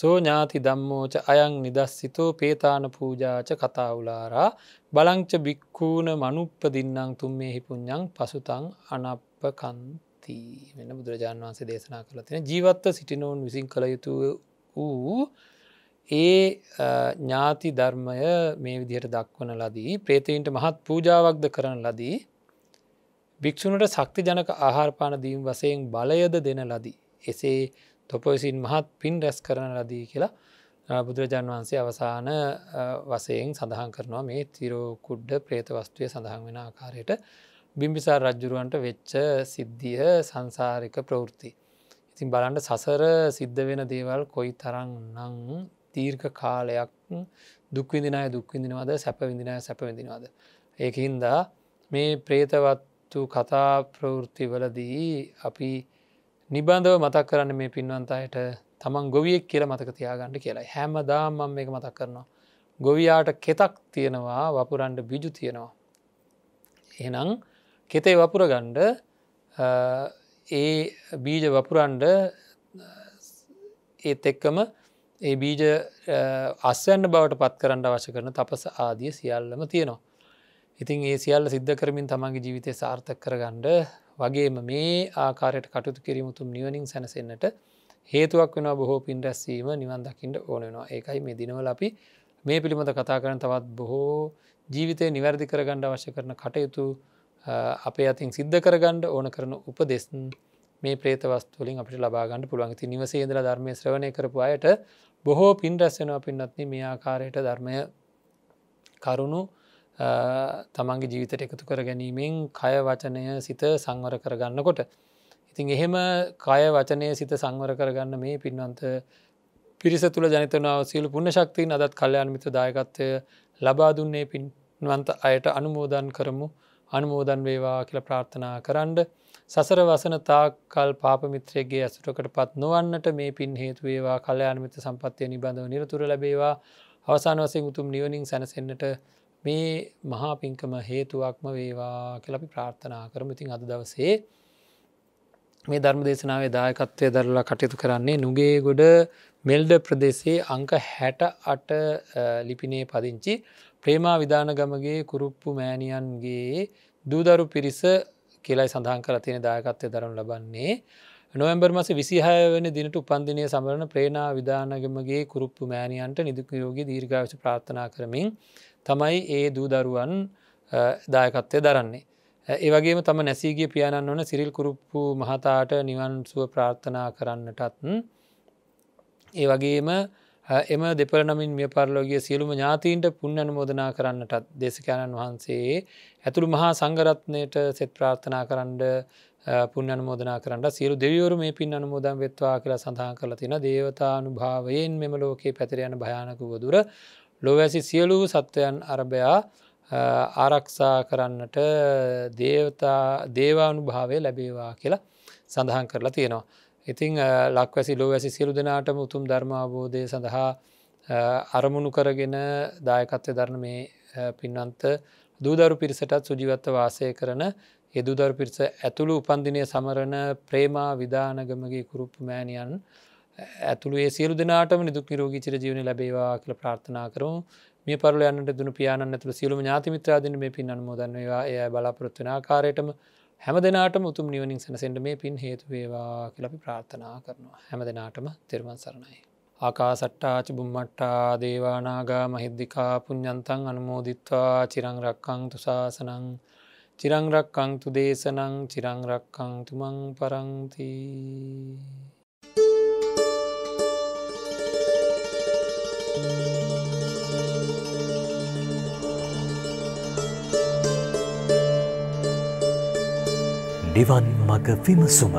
සෝඥාති දම්මෝච අයං නිදස්සිතෝ පේතාන පූජාච කතාවුලාරා බලංච බික්කූන මනුප්පදින්නම් තුම් මේ හිපුුණ්ඥං පසුතං අනප්ප කන්ති වෙන බුදුරජාණන් වන්සේ දේශනා කළ තින ජීවත්ව සිටිනෝන් විසින් කළ යුතු වූ ඒ ඥාති ධර්මය මේ විදියට දක්වන ලදී ප්‍රේතයින්ට මහත් පූජාවක්ද කරන ලදී භික්‍ෂුණට සක්ති ජනක ආහාරපාන දීම් වසයෙන් බලයද දෙන ලදී. එසේ තොපවිසින් මහත් පින් රැස් කරන ලදී කියලා බුදුරජාන් වහන්සේ අවසාන වසයෙන් සඳහන් කරනවා මේ තිරෝකුඩ්ඩ ප්‍රේතවස්තුවය සඳහන් වෙන ආකාරයට බිම්බිසාර රජ්ජුරුවන්ට වෙච්ච සිද්ධිය සංසාරික ප්‍රවෘත්ති. ඉතින් බලන්ට සසර සිද්ධ වෙන දේවල් කොයි තරන් නං තීර්ක කාලයක් දුක්විදිනය දුක්විඳනවාද සැපවිදිනය සැපවිදිනවාද. ඒක හින්දා මේ ප්‍රේතවත්තු කතා ප්‍රවෘත්ති වලදී අපි නිබන්ධව මතක් කරන්න මේ පින්වන්තායට තමන් ගොවියෙක් කියල මතක තියාගන්නඩ කියලා හැම දාම් මම එක මතක් කරනවා. ගොවියාට කෙතක් තියෙනවා වපුරන්ඩ බිජු තියෙනවා. එනම් කෙතේ වපුරගණ්ඩ ඒ බීජ වපුරන්ඩ ඒත් එක්කම ඒ බීජ අස්වන්න බවට පත් කරන්න අවශ්‍ය කරන තපස ආදිය සියල්ලම තියෙනවා. ඉතින් ඒ සියල්ල සිද්ධ කරමින් තමන්ගේ ජීවිතය සාර්ථක කරගණ්ඩ වගේම මේ ආකාරයට කටුතු කිරිමුතුම් නිවනින් සැනසෙන්න්නට හේතුවක් වෙන බොහෝ පින් රැස්වීම නිවන් දකිින්ට ඕන වෙනවා ඒකයි මේ දිනවල අපි මේ පිළිබඳ කතා කරන තවත් බොහෝ ජීවිතය නිවැරදි කරගණ්ඩ අවශ්‍ය කරන කටයුතු අපේ අතින් සිද්ධ කරගණ්ඩ ඕන කරන උපදෙස්න් මේ ප්‍රේතවස්තුලින් අපට ලබාගන්න පුළුවන් ති නිවසේදල ධර්මය ශ්‍රවණය කරපු අයට බොහෝ පින් රැස්සෙනවා පින්නත්න මේ ආකාරයට ධර්මය කරුණු තමන්ගේ ජීවිතට එකතු කර ගැනීමෙන් කය වචනය සිත සංවර කරගන්නකොට. ඉතින් එහෙම කය වචනය සිත සංවර කරගන්න මේ පින්වන්ත පිරිස තුළ ජනතනාව සියලු පුුණ ශක්තින් අදත් කල්්‍යයාන්මිත දායකත්වය ලබා දුන්නේ පින්වන්ත අයට අනුමෝදන් කරමු. අනුමෝදන් වේවා කියල ප්‍රාර්ථනා කරන්න. සසර වසන තාකල් පාපමිත්‍රයගේ ඇසුටකට පත් නොවන්නට මේ පින් හේතුවේවා කලයානමිත සම්පත්තිය නිබඳව නිරතුර ලබේවා අවසාන වසය උතුම් නිවනින් සැනසෙන්න්නට මේ මහා පින්කම හේතුවක්ම වේවා කලපි ප්‍රාර්ථනා කරමඉතින් අද දවසේ මේ ධර්ම දේශනාවේ දායකත්වය දරලා කටයුතු කරන්නේ නුගේ ගොඩ මෙල්ඩ ප්‍රදේශයේ අංක හැට අට ලිපිනේ පදිංචි ප්‍රේමා විධානගමගේ කුරුප්පු මෑණියන්ගේ දූදරු පිරිස කියලයි සඳහන් කර තියෙන දායකත්වය දරනු ලබන්නේ. නොවම්බර් මස විසිහය වන දිනට උපන්දිනය සමරන ප්‍රේනා විධානගමගේ කුරුප්පු මෑණියන්ට නිදුකයෝගේ දීර්ඝාවිස ප්‍රාථනා කරමින් තමයි ඒ දූදරුවන් දායකත්වය දරන්නේ. ඒවගේම තම නැසීගේ පියාණන් වන සිරිල් කුරුප්පු මහතාට නිවන්සුව ප්‍රාර්ථනා කරන්නටත් ඒ වගේම එම දෙපළ නමින් මිය පරලෝගිය සියලුම ඥාතීන්ට පුන්නන මෝදනා කරන්නටත් දේශකයණන් වහන්සේ ඇතුළු මහා සංගරත්නයට සෙත් ප්‍රාර්ථනා කරන්ඩ පුන්නන මෝදනා කරන්න සියලු දෙවියවරු මේ පින් අනුමෝදන් වෙත්වා කියලා සඳහන් කළ තින දේවතානු භාවයෙන් මෙම ලෝකයේ පැතරයන භයානක වදුර ලොවැසි සියලූ සත්වයන් අරභයා ආරක්ෂා කරන්නට දේවතා දේවානු භාවය ලැබේවා කියලා සඳහන් කරලා තියෙනවා. ඉතිං ලක්වැසි ලෝවැසි සියලු දෙනාටම උතුම් ධර්මාබෝධය සඳහා අරමුණු කරගෙන දායකත්වය ධර්ණ මේ පින්නන්ත දූදරු පිරිසටත් සුජිවත්ව වාසය කරන යෙදුදරු පිරිස ඇතුළු උපන්දිනය සමරණ ප්‍රේමා විධානගමගේ කුරුප්පු මෑණියන් ඇතුළු ඒ සියලු දෙනාටම නිදුක් නිරෝගී චිරජීවනි ලැබේවා කියල ප්‍රාර්ථනා කරමු මේ පරල යන්නට දුන පියාන ඇතුළ සියලු ඥාතිමිත්‍රාදින මේ පින් අනුමෝදන්වවා එය බලාපොරොත්වනා කාරයටම හැම දෙනාටම උතුම් නිවනින් සැනසෙන්ට මේ පින් හේතුවේවා කියලපි ප්‍රාර්ථනා කරනවා හැම දෙනාටම තෙරවන් සරණයි. ආකාසට්ටාච බුම්මට්ටා දේවානාගා මහිද්දිකා පුඤ්ඥන්තන් අනුමෝදිත්වා චිරංරක්කං තුසාසනං චිරංරක්කං තුදේශනං චිරංරක්කං තුමං පරංතිී. Thank you. නිවන් මග විමසුම